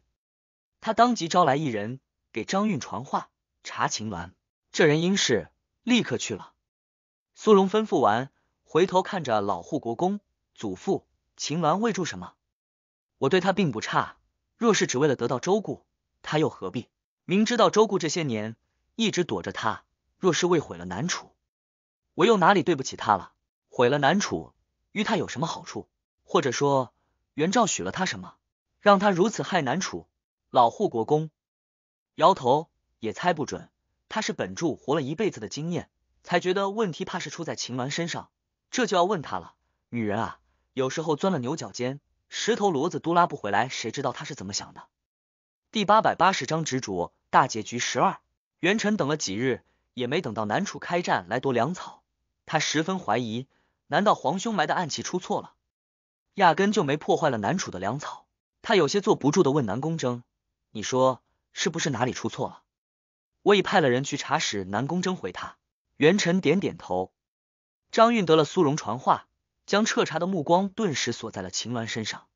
他当即招来一人，给张运传话，查秦鸾。这人应是立刻去了。苏荣吩咐完，回头看着老护国公祖父秦鸾：“为助什么？我对他并不差。若是只为了得到周顾，他又何必？明知道周顾这些年一直躲着他，若是为毁了南楚，我又哪里对不起他了？”毁了南楚，于他有什么好处？或者说，袁绍许了他什么，让他如此害南楚？老护国公摇头，也猜不准。他是本柱活了一辈子的经验，才觉得问题怕是出在秦鸾身上，这就要问他了。女人啊，有时候钻了牛角尖，十头骡子都拉不回来。谁知道他是怎么想的？第八百八十章执着大结局十二。袁晨等了几日，也没等到南楚开战来夺粮草，他十分怀疑。难道皇兄埋的暗器出错了，压根就没破坏了南楚的粮草？他有些坐不住的问南宫征：“你说是不是哪里出错了？”我已派了人去查实。南宫征回他，元臣点点头。张运得了苏荣传话，将彻查的目光顿时锁在了秦鸾身上。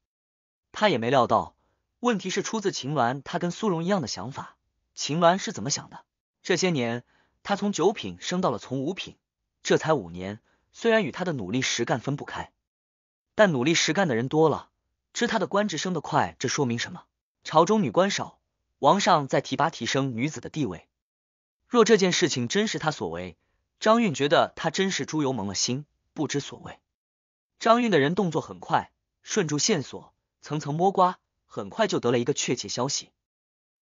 他也没料到，问题是出自秦鸾。他跟苏荣一样的想法。秦鸾是怎么想的？这些年，他从九品升到了从五品，这才五年。虽然与他的努力实干分不开，但努力实干的人多了，知他的官职升得快，这说明什么？朝中女官少，王上在提拔提升女子的地位。若这件事情真是他所为，张运觉得他真是猪油蒙了心，不知所谓。张运的人动作很快，顺住线索，层层摸瓜，很快就得了一个确切消息。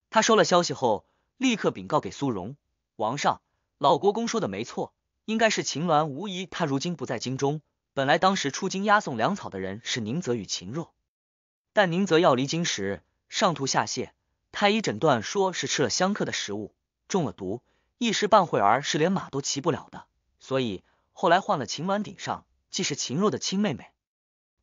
他收了消息后，立刻禀告给苏荣王上，老国公说的没错。应该是秦鸾无疑，他如今不在京中。本来当时出京押送粮草的人是宁泽与秦若，但宁泽要离京时上吐下泻，太医诊断说是吃了相克的食物中了毒，一时半会儿是连马都骑不了的。所以后来换了秦鸾顶上，既是秦若的亲妹妹，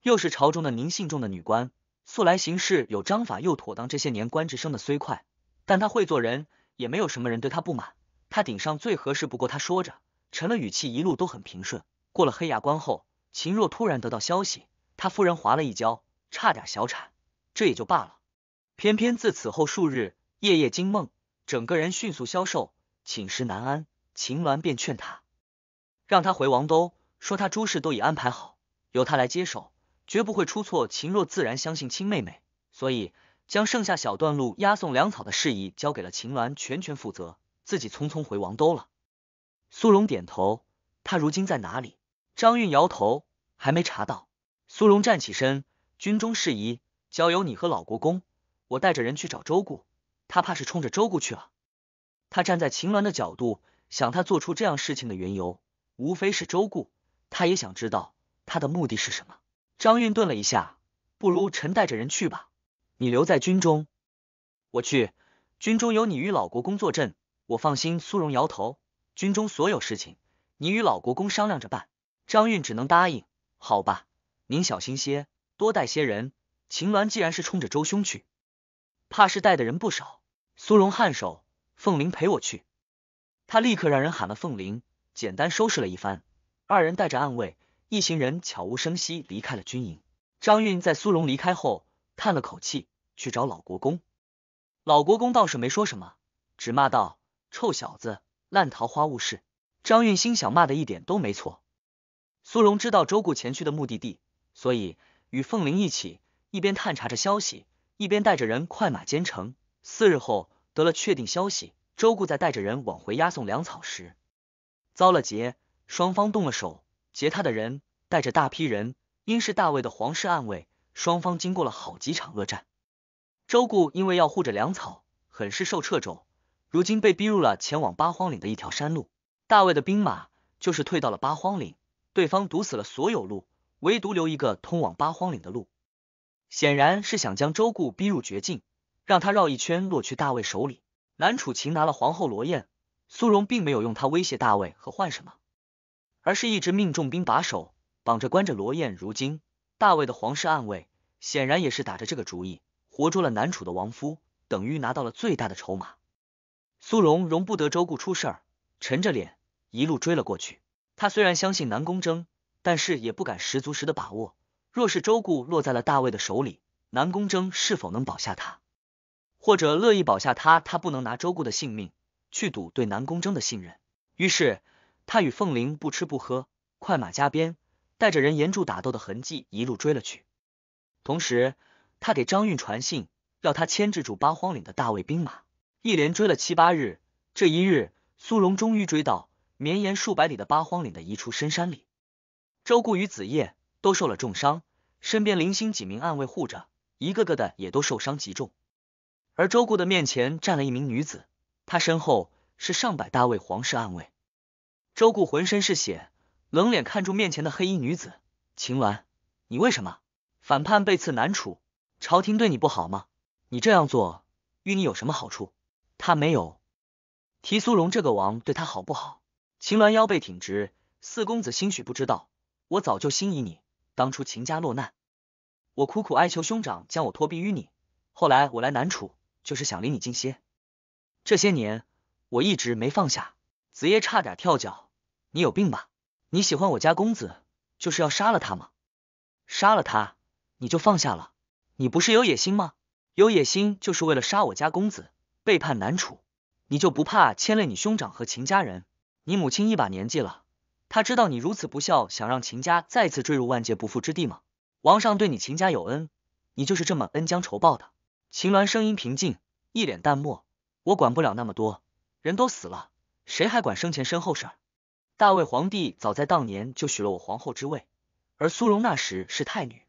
又是朝中的宁信中的女官，素来行事有章法又妥当。这些年官职升的虽快，但她会做人，也没有什么人对她不满。她顶上最合适不过。她说着。陈乐语气，一路都很平顺。过了黑崖关后，秦若突然得到消息，他夫人滑了一跤，差点小产，这也就罢了。偏偏自此后数日，夜夜惊梦，整个人迅速消瘦，寝食难安。秦鸾便劝他，让他回王都，说他诸事都已安排好，由他来接手，绝不会出错。秦若自然相信亲妹妹，所以将剩下小段路押送粮草的事宜交给了秦鸾全权负责，自己匆匆回王都了。苏荣点头，他如今在哪里？张运摇头，还没查到。苏荣站起身，军中事宜交由你和老国公，我带着人去找周顾，他怕是冲着周顾去了。他站在秦鸾的角度想，他做出这样事情的缘由，无非是周顾。他也想知道他的目的是什么。张运顿了一下，不如臣带着人去吧，你留在军中。我去，军中有你与老国公坐镇，我放心。苏荣摇头。军中所有事情，你与老国公商量着办。张运只能答应。好吧，您小心些，多带些人。秦鸾既然是冲着周兄去，怕是带的人不少。苏荣颔首，凤玲陪我去。他立刻让人喊了凤玲，简单收拾了一番，二人带着暗卫一行人悄无声息离开了军营。张运在苏荣离开后叹了口气，去找老国公。老国公倒是没说什么，只骂道：“臭小子！”烂桃花误事，张运心想骂的一点都没错。苏荣知道周顾前去的目的地，所以与凤玲一起一边探查着消息，一边带着人快马兼程。四日后得了确定消息，周顾在带着人往回押送粮草时，遭了劫，双方动了手。劫他的人带着大批人，因是大魏的皇室暗卫。双方经过了好几场恶战，周顾因为要护着粮草，很是受掣肘。如今被逼入了前往八荒岭的一条山路，大卫的兵马就是退到了八荒岭，对方堵死了所有路，唯独留一个通往八荒岭的路，显然是想将周固逼入绝境，让他绕一圈落去大卫手里。南楚擒拿了皇后罗燕，苏荣并没有用他威胁大卫和换什么，而是一直命重兵把守，绑着关着罗燕。如今大卫的皇室暗卫显然也是打着这个主意，活捉了南楚的亡夫，等于拿到了最大的筹码。苏荣容不得周顾出事儿，沉着脸一路追了过去。他虽然相信南宫征，但是也不敢十足十的把握。若是周顾落在了大卫的手里，南宫征是否能保下他，或者乐意保下他？他不能拿周顾的性命去赌对南宫征的信任。于是他与凤玲不吃不喝，快马加鞭，带着人沿着打斗的痕迹，一路追了去。同时，他给张运传信，要他牵制住八荒岭的大卫兵马。一连追了七八日，这一日，苏荣终于追到绵延数百里的八荒岭的一处深山里。周顾与子夜都受了重伤，身边零星几名暗卫护着，一个个的也都受伤极重。而周顾的面前站了一名女子，她身后是上百大位皇室暗卫。周顾浑身是血，冷脸看住面前的黑衣女子秦岚：“你为什么反叛？被刺南楚？朝廷对你不好吗？你这样做，与你有什么好处？”他没有提苏荣这个王对他好不好？秦鸾腰背挺直，四公子兴许不知道，我早就心仪你。当初秦家落难，我苦苦哀求兄长将我托庇于你。后来我来南楚，就是想离你近些。这些年我一直没放下。子夜差点跳脚，你有病吧？你喜欢我家公子，就是要杀了他吗？杀了他，你就放下了？你不是有野心吗？有野心就是为了杀我家公子？背叛南楚，你就不怕牵累你兄长和秦家人？你母亲一把年纪了，她知道你如此不孝，想让秦家再次坠入万劫不复之地吗？王上对你秦家有恩，你就是这么恩将仇报的？秦鸾声音平静，一脸淡漠。我管不了那么多，人都死了，谁还管生前身后事儿？大魏皇帝早在当年就许了我皇后之位，而苏荣那时是太女，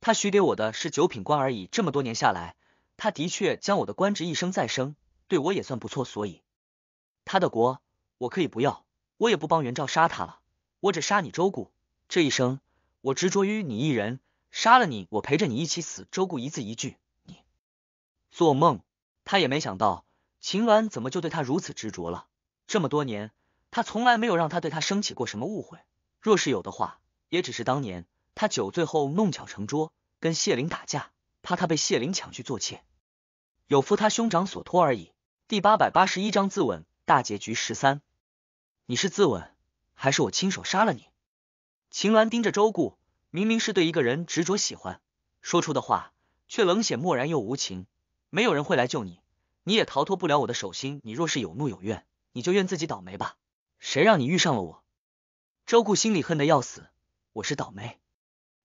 他许给我的是九品官而已。这么多年下来。他的确将我的官职一生再生，对我也算不错，所以他的国我可以不要，我也不帮袁绍杀他了，我只杀你周顾。这一生我执着于你一人，杀了你，我陪着你一起死。周顾一字一句，你做梦，他也没想到秦鸾怎么就对他如此执着了。这么多年，他从来没有让他对他生起过什么误会，若是有的话，也只是当年他酒醉后弄巧成拙，跟谢灵打架，怕他被谢灵抢去做妾。有负他兄长所托而已。第八百八十一章自刎大结局十三，你是自刎，还是我亲手杀了你？秦鸾盯着周顾，明明是对一个人执着喜欢，说出的话却冷血漠然又无情。没有人会来救你，你也逃脱不了我的手心。你若是有怒有怨，你就怨自己倒霉吧。谁让你遇上了我？周顾心里恨得要死，我是倒霉。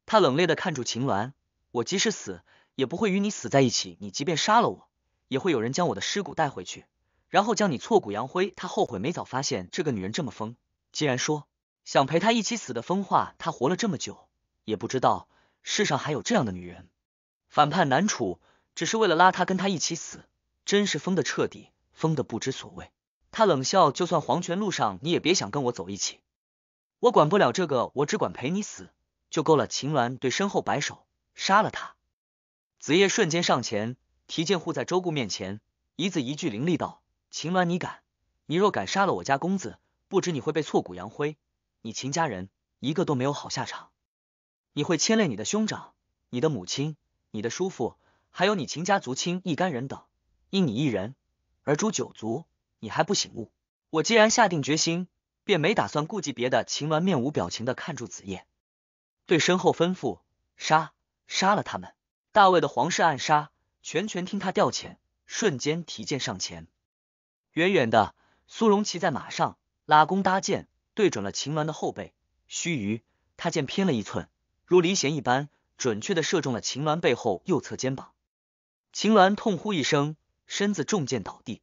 他冷冽的看住秦鸾，我即使死，也不会与你死在一起。你即便杀了我。也会有人将我的尸骨带回去，然后将你挫骨扬灰。他后悔没早发现这个女人这么疯，竟然说想陪她一起死的疯话。他活了这么久，也不知道世上还有这样的女人。反叛男楚只是为了拉她跟他一起死，真是疯的彻底，疯的不知所谓。他冷笑，就算黄泉路上你也别想跟我走一起，我管不了这个，我只管陪你死就够了。秦岚对身后摆手，杀了他。子夜瞬间上前。提剑护在周顾面前，一字一句凌厉道：“秦鸾，你敢！你若敢杀了我家公子，不止你会被挫骨扬灰，你秦家人一个都没有好下场。你会牵累你的兄长、你的母亲、你的叔父，还有你秦家族亲一干人等，因你一人而诛九族。你还不醒悟？我既然下定决心，便没打算顾及别的。”秦鸾面无表情的看住子夜，对身后吩咐：“杀，杀了他们！”大卫的皇室暗杀。全权听他调遣，瞬间提剑上前。远远的，苏荣骑在马上，拉弓搭箭，对准了秦鸾的后背。须臾，他箭偏了一寸，如离弦一般，准确的射中了秦鸾背后右侧肩膀。秦鸾痛呼一声，身子中箭倒地。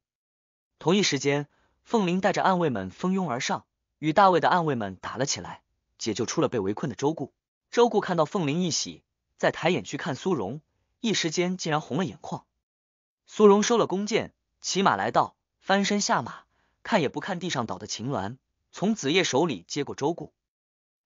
同一时间，凤林带着暗卫们蜂拥而上，与大卫的暗卫们打了起来，解救出了被围困的周顾。周顾看到凤林一喜，再抬眼去看苏荣。一时间竟然红了眼眶，苏荣收了弓箭，骑马来到，翻身下马，看也不看地上倒的秦鸾，从子夜手里接过周顾，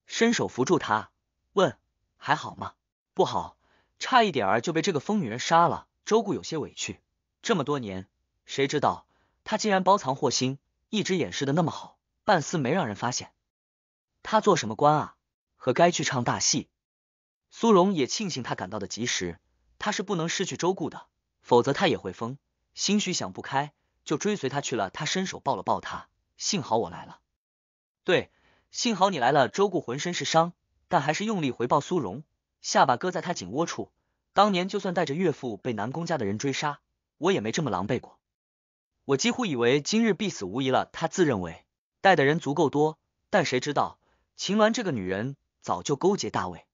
伸手扶住他，问：“还好吗？”“不好，差一点就被这个疯女人杀了。”周顾有些委屈，这么多年，谁知道他竟然包藏祸心，一直掩饰的那么好，半丝没让人发现。他做什么官啊？和该去唱大戏。苏荣也庆幸他赶到的及时。他是不能失去周顾的，否则他也会疯，心许想不开就追随他去了。他伸手抱了抱他，幸好我来了，对，幸好你来了。周顾浑身是伤，但还是用力回抱苏荣，下巴搁在他颈窝处。当年就算带着岳父被南宫家的人追杀，我也没这么狼狈过。我几乎以为今日必死无疑了。他自认为带的人足够多，但谁知道秦鸾这个女人早就勾结大卫。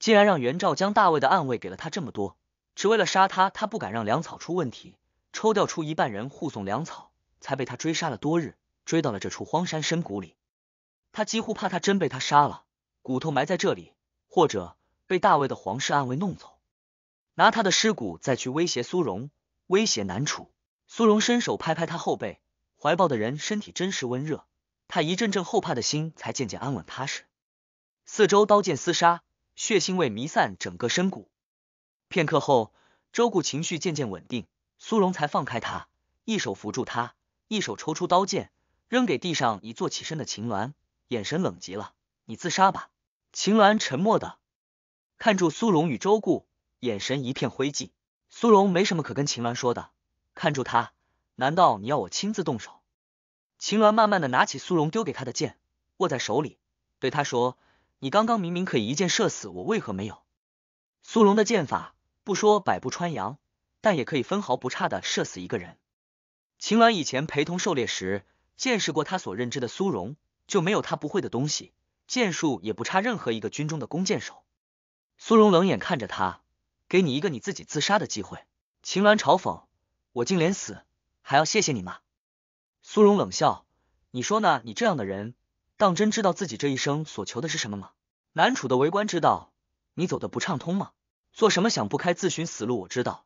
竟然让袁绍将大卫的暗卫给了他这么多，只为了杀他，他不敢让粮草出问题，抽调出一半人护送粮草，才被他追杀了多日，追到了这处荒山深谷里。他几乎怕他真被他杀了，骨头埋在这里，或者被大卫的皇室暗卫弄走，拿他的尸骨再去威胁苏荣，威胁南楚。苏荣伸手拍拍他后背，怀抱的人身体真是温热，他一阵阵后怕的心才渐渐安稳踏实。四周刀剑厮杀。血腥味弥散整个深谷，片刻后，周顾情绪渐渐稳定，苏荣才放开他，一手扶住他，一手抽出刀剑，扔给地上已坐起身的秦鸾，眼神冷极了：“你自杀吧。”秦鸾沉默的看住苏荣与周顾，眼神一片灰烬。苏荣没什么可跟秦鸾说的，看住他，难道你要我亲自动手？秦鸾慢慢的拿起苏荣丢给他的剑，握在手里，对他说。你刚刚明明可以一箭射死我，为何没有？苏荣的剑法不说百步穿杨，但也可以分毫不差的射死一个人。秦鸾以前陪同狩猎时，见识过他所认知的苏荣，就没有他不会的东西，剑术也不差任何一个军中的弓箭手。苏荣冷眼看着他，给你一个你自己自杀的机会。秦鸾嘲讽，我竟连死还要谢谢你吗？苏荣冷笑，你说呢？你这样的人。当真知道自己这一生所求的是什么吗？南楚的为官之道，你走的不畅通吗？做什么想不开自寻死路？我知道，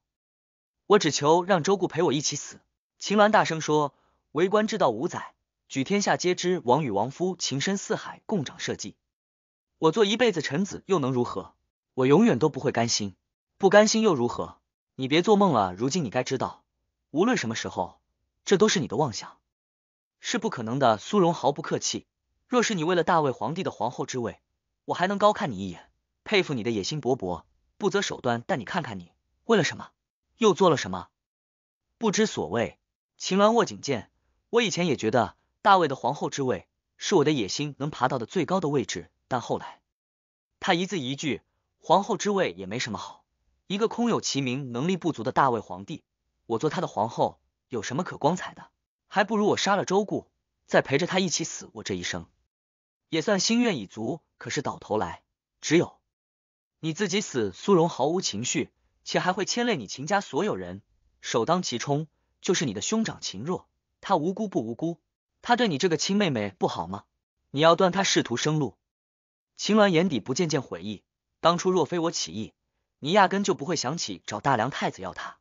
我只求让周顾陪我一起死。秦鸾大声说：“为官之道五载，举天下皆知，王与王夫情深似海，共掌社稷。我做一辈子臣子又能如何？我永远都不会甘心。不甘心又如何？你别做梦了！如今你该知道，无论什么时候，这都是你的妄想，是不可能的。”苏荣毫不客气。若是你为了大魏皇帝的皇后之位，我还能高看你一眼，佩服你的野心勃勃，不择手段。但你看看你为了什么，又做了什么，不知所谓。秦鸾握紧剑，我以前也觉得大魏的皇后之位是我的野心能爬到的最高的位置，但后来他一字一句，皇后之位也没什么好，一个空有其名、能力不足的大魏皇帝，我做他的皇后有什么可光彩的？还不如我杀了周顾，再陪着他一起死，我这一生。也算心愿已足，可是到头来只有你自己死。苏荣毫无情绪，且还会牵累你秦家所有人，首当其冲就是你的兄长秦若。他无辜不无辜？他对你这个亲妹妹不好吗？你要断他仕途生路。秦鸾眼底不见见悔意，当初若非我起意，你压根就不会想起找大梁太子要他，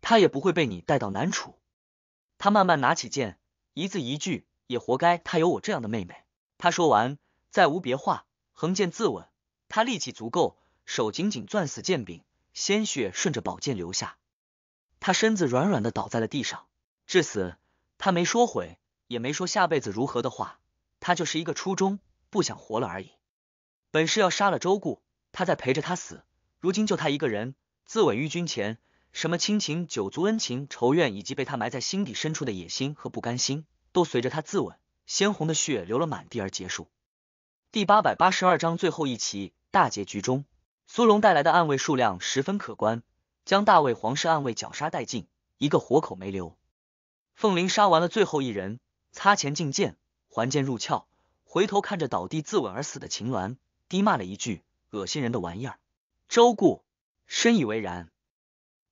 他也不会被你带到南楚。他慢慢拿起剑，一字一句：也活该他有我这样的妹妹。他说完，再无别话，横剑自刎。他力气足够，手紧紧攥死剑柄，鲜血顺着宝剑流下。他身子软软的倒在了地上，至死他没说悔，也没说下辈子如何的话。他就是一个初衷，不想活了而已。本是要杀了周顾，他在陪着他死。如今就他一个人自刎于君前，什么亲情、九族恩情、仇怨，以及被他埋在心底深处的野心和不甘心，都随着他自刎。鲜红的血流了满地而结束。第八百八十二章最后一期大结局中，苏荣带来的暗卫数量十分可观，将大卫皇室暗卫绞杀殆尽，一个活口没留。凤玲杀完了最后一人，擦前进剑，还剑入鞘，回头看着倒地自刎而死的秦鸾，低骂了一句：“恶心人的玩意儿。”周顾深以为然。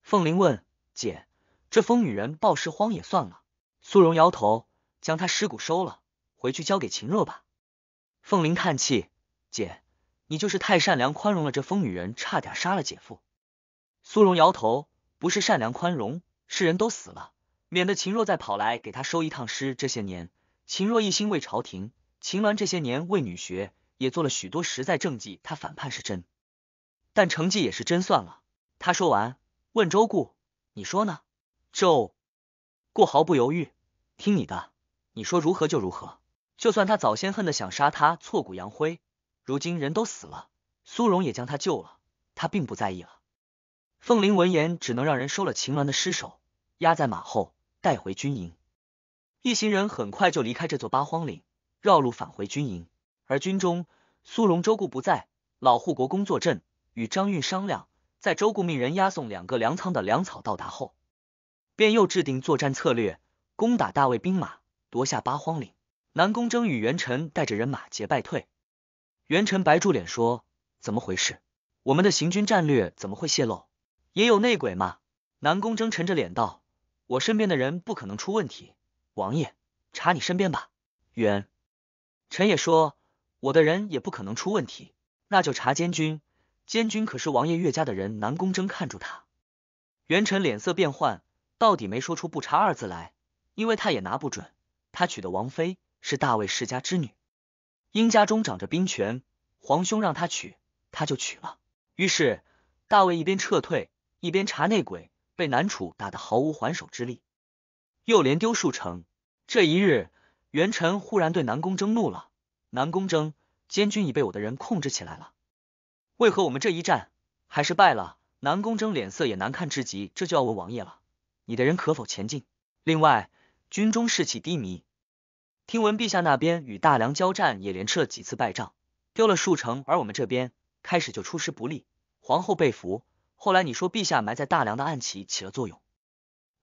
凤玲问姐：“这疯女人暴尸荒野算了？”苏荣摇头，将他尸骨收了。回去交给秦若吧。凤玲叹气：“姐，你就是太善良宽容了，这疯女人差点杀了姐夫。”苏荣摇头：“不是善良宽容，是人都死了，免得秦若再跑来给他收一趟尸。这些年，秦若一心为朝廷，秦鸾这些年为女学也做了许多实在政绩。他反叛是真，但成绩也是真。算了。”他说完，问周顾：“你说呢？”周顾毫不犹豫：“听你的，你说如何就如何。”就算他早先恨的想杀他挫骨扬灰，如今人都死了，苏荣也将他救了，他并不在意了。凤麟闻言，只能让人收了秦鸾的尸首，压在马后带回军营。一行人很快就离开这座八荒岭，绕路返回军营。而军中，苏荣、周顾不在，老护国公坐镇，与张运商量，在周顾命人押送两个粮仓的粮草到达后，便又制定作战策略，攻打大魏兵马，夺下八荒岭。南宫征与元辰带着人马节败退，元辰白住脸说：“怎么回事？我们的行军战略怎么会泄露？也有内鬼吗？”南宫征沉着脸道：“我身边的人不可能出问题，王爷查你身边吧。”元臣也说：“我的人也不可能出问题，那就查监军。监军可是王爷岳家的人，南宫征看住他。”元辰脸色变幻，到底没说出“不查”二字来，因为他也拿不准，他娶的王妃。是大卫世家之女，因家中掌着兵权，皇兄让他娶，他就娶了。于是大卫一边撤退，一边查内鬼，被南楚打得毫无还手之力，又连丢数城。这一日，元臣忽然对南宫征怒了：“南宫征，监军已被我的人控制起来了，为何我们这一战还是败了？”南宫征脸色也难看至极，这就要问王爷了：“你的人可否前进？另外，军中士气低迷。”听闻陛下那边与大梁交战，也连吃了几次败仗，丢了数城；而我们这边开始就出师不利，皇后被俘。后来你说陛下埋在大梁的暗棋起了作用，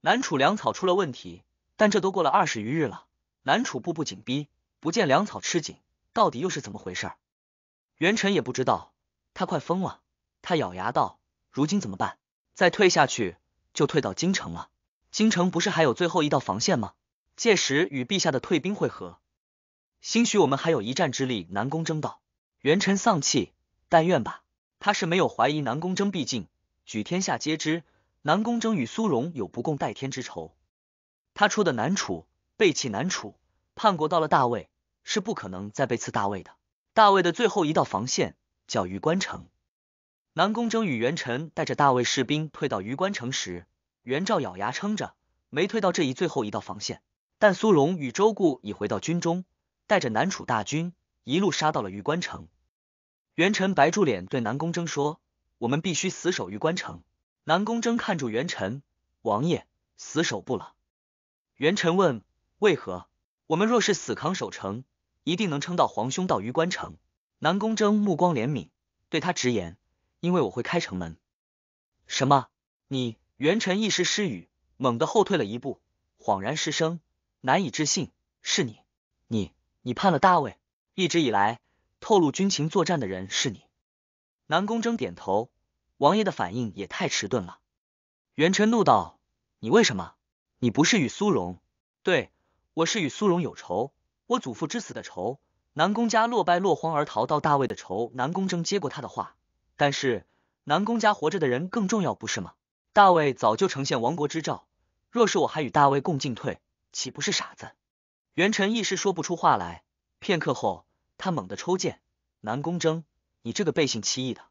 南楚粮草出了问题，但这都过了二十余日了，南楚步步紧逼，不见粮草吃紧，到底又是怎么回事？元臣也不知道，他快疯了，他咬牙道：“如今怎么办？再退下去就退到京城了，京城不是还有最后一道防线吗？”届时与陛下的退兵会合，兴许我们还有一战之力。南宫争道，元臣丧气，但愿吧。他是没有怀疑南宫征，毕竟举天下皆知，南宫征与苏荣有不共戴天之仇。他出的南楚，背弃南楚，叛国到了大魏，是不可能再背刺大魏的。大魏的最后一道防线叫榆关城。南宫征与元臣带着大魏士兵退到榆关城时，元绍咬牙撑着，没退到这一最后一道防线。但苏荣与周固已回到军中，带着南楚大军一路杀到了玉关城。元臣白住脸对南宫征说：“我们必须死守玉关城。”南宫征看住元臣，王爷死守不了。元臣问：“为何？我们若是死扛守城，一定能撑到皇兄到玉关城。”南宫征目光怜悯，对他直言：“因为我会开城门。”什么？你元臣一时失语，猛地后退了一步，恍然失声。难以置信，是你，你你叛了大卫？一直以来透露军情作战的人是你？南宫征点头，王爷的反应也太迟钝了。元辰怒道：“你为什么？你不是与苏荣对？我是与苏荣有仇，我祖父之死的仇，南宫家落败落荒而逃到大卫的仇。”南宫征接过他的话，但是南宫家活着的人更重要，不是吗？大卫早就呈现亡国之兆，若是我还与大卫共进退。岂不是傻子？元辰一时说不出话来。片刻后，他猛地抽剑，南宫征，你这个背信弃义的！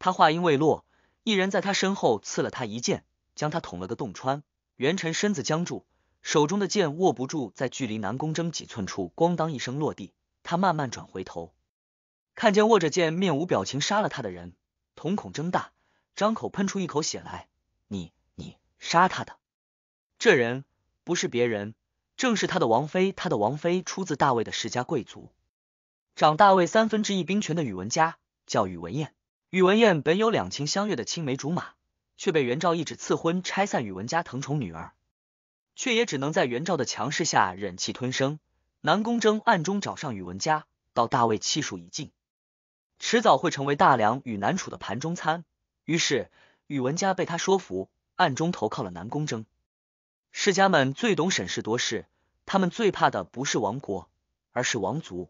他话音未落，一人在他身后刺了他一剑，将他捅了个洞穿。元辰身子僵住，手中的剑握不住，在距离南宫征几寸处，咣当一声落地。他慢慢转回头，看见握着剑、面无表情杀了他的人，瞳孔睁大，张口喷出一口血来。你你杀他的这人？不是别人，正是他的王妃。他的王妃出自大魏的世家贵族，长大卫三分之一兵权的宇文家，叫宇文彦。宇文彦本有两情相悦的青梅竹马，却被元昭一纸赐婚拆散。宇文家疼宠女儿，却也只能在元昭的强势下忍气吞声。南宫征暗中找上宇文家，到大魏气数已尽，迟早会成为大梁与南楚的盘中餐。于是宇文家被他说服，暗中投靠了南宫征。世家们最懂审时度势，他们最怕的不是亡国，而是王族。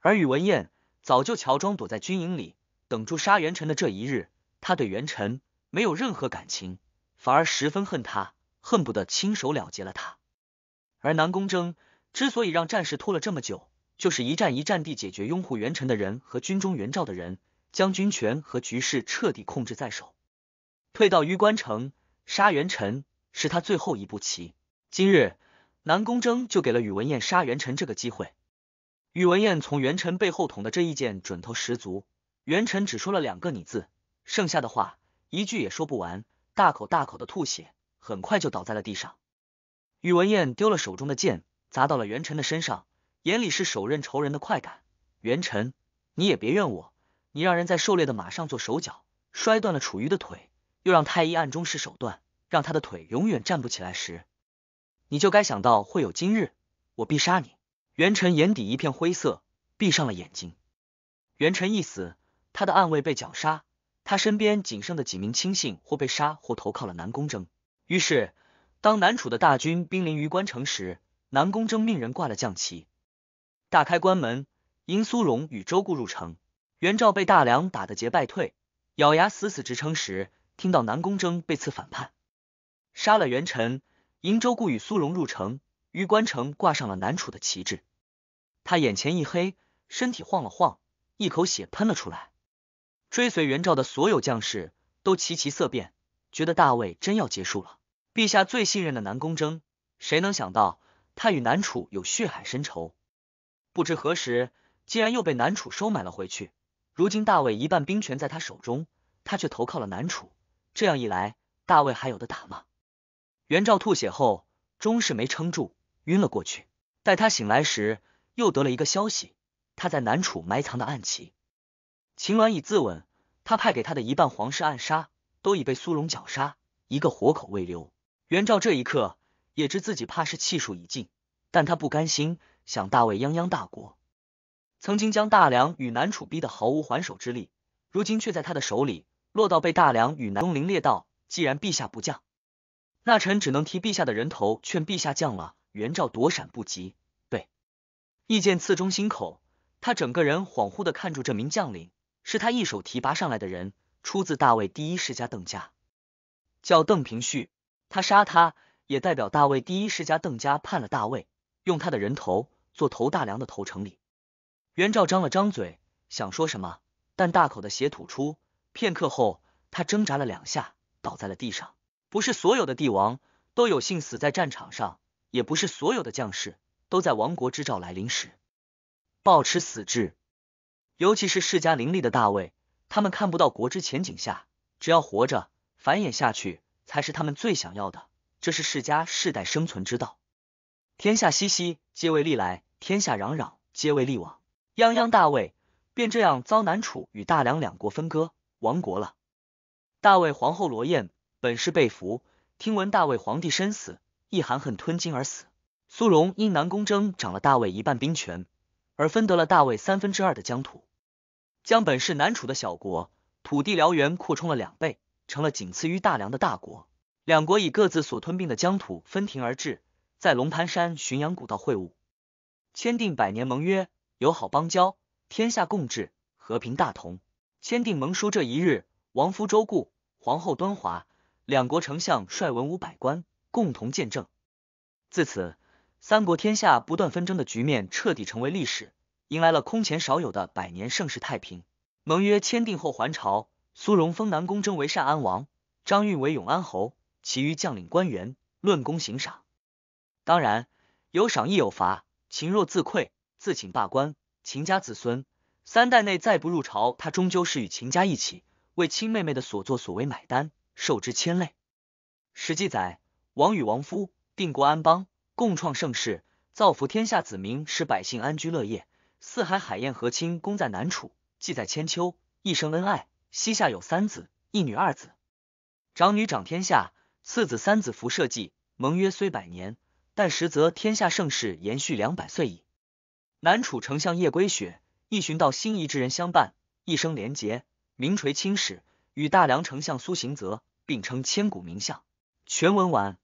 而宇文彦早就乔装躲在军营里，等住杀元臣的这一日。他对元臣没有任何感情，反而十分恨他，恨不得亲手了结了他。而南宫征之所以让战事拖了这么久，就是一战一战地解决拥护元臣的人和军中原赵的人，将军权和局势彻底控制在手。退到榆关城，杀元臣。是他最后一步棋。今日南宫征就给了宇文彦杀元辰这个机会。宇文彦从元辰背后捅的这一剑准头十足，元辰只说了两个“你”字，剩下的话一句也说不完，大口大口的吐血，很快就倒在了地上。宇文燕丢了手中的剑，砸到了元辰的身上，眼里是手刃仇人的快感。元辰，你也别怨我，你让人在狩猎的马上做手脚，摔断了楚瑜的腿，又让太医暗中使手段。让他的腿永远站不起来时，你就该想到会有今日。我必杀你！元臣眼底一片灰色，闭上了眼睛。元臣一死，他的暗卫被绞杀，他身边仅剩的几名亲信或被杀或投靠了南宫征。于是，当南楚的大军兵临榆关城时，南宫征命人挂了将旗，大开关门，迎苏荣与周固入城。袁绍被大梁打得节败退，咬牙死死支撑时，听到南宫征被刺反叛。杀了元臣，瀛州故与苏荣入城，于关城挂上了南楚的旗帜。他眼前一黑，身体晃了晃，一口血喷了出来。追随元赵的所有将士都齐齐色变，觉得大魏真要结束了。陛下最信任的南宫征，谁能想到他与南楚有血海深仇？不知何时，竟然又被南楚收买了回去。如今大魏一半兵权在他手中，他却投靠了南楚。这样一来，大魏还有的打吗？袁绍吐血后，终是没撑住，晕了过去。待他醒来时，又得了一个消息：他在南楚埋藏的暗棋。秦鸾已自刎。他派给他的一半皇室暗杀，都已被苏荣绞杀，一个活口未留。袁绍这一刻也知自己怕是气数已尽，但他不甘心，想大魏泱泱大国，曾经将大梁与南楚逼得毫无还手之力，如今却在他的手里，落到被大梁与南东陵列道。既然陛下不降。那臣只能提陛下的人头劝陛下降了。袁绍躲闪不及，被一剑刺中心口，他整个人恍惚的看住这名将领，是他一手提拔上来的人，出自大魏第一世家邓家，叫邓平旭。他杀他也代表大魏第一世家邓家叛了大魏，用他的人头做头大梁的投诚礼。袁绍张了张嘴，想说什么，但大口的血吐出，片刻后，他挣扎了两下，倒在了地上。不是所有的帝王都有幸死在战场上，也不是所有的将士都在亡国之兆来临时抱持死志。尤其是世家林立的大魏，他们看不到国之前景下，只要活着繁衍下去才是他们最想要的，这是世家世代生存之道。天下熙熙，皆为利来；天下攘攘，皆为利往。泱泱大魏，便这样遭南楚与大梁两国分割亡国了。大魏皇后罗燕。本是被俘，听闻大魏皇帝身死，亦含恨吞金而死。苏荣因南宫征掌了大魏一半兵权，而分得了大魏三分之二的疆土，将本是南楚的小国土地辽源扩充了两倍，成了仅次于大梁的大国。两国以各自所吞并的疆土分庭而治，在龙盘山浔阳古道会晤，签订百年盟约，友好邦交，天下共治，和平大同。签订盟书这一日，王夫周顾，皇后端华。两国丞相率文武百官共同见证。自此，三国天下不断纷争的局面彻底成为历史，迎来了空前少有的百年盛世太平。盟约签订后，还朝，苏荣封南宫征为善安王，张运为永安侯，其余将领官员论功行赏。当然，有赏亦有罚。秦若自愧自请罢官。秦家子孙三代内再不入朝，他终究是与秦家一起为亲妹妹的所作所为买单。受之千累。史记载，王与王夫定国安邦，共创盛世，造福天下子民，使百姓安居乐业。四海海晏河清，功在南楚，记在千秋。一生恩爱，膝下有三子一女二子，长女掌天下，次子三子服社稷。盟约虽百年，但实则天下盛世延续两百岁矣。南楚丞相叶归雪，一寻到心仪之人相伴，一生廉洁，名垂青史。与大梁丞相苏行泽。并称千古名相。全文完。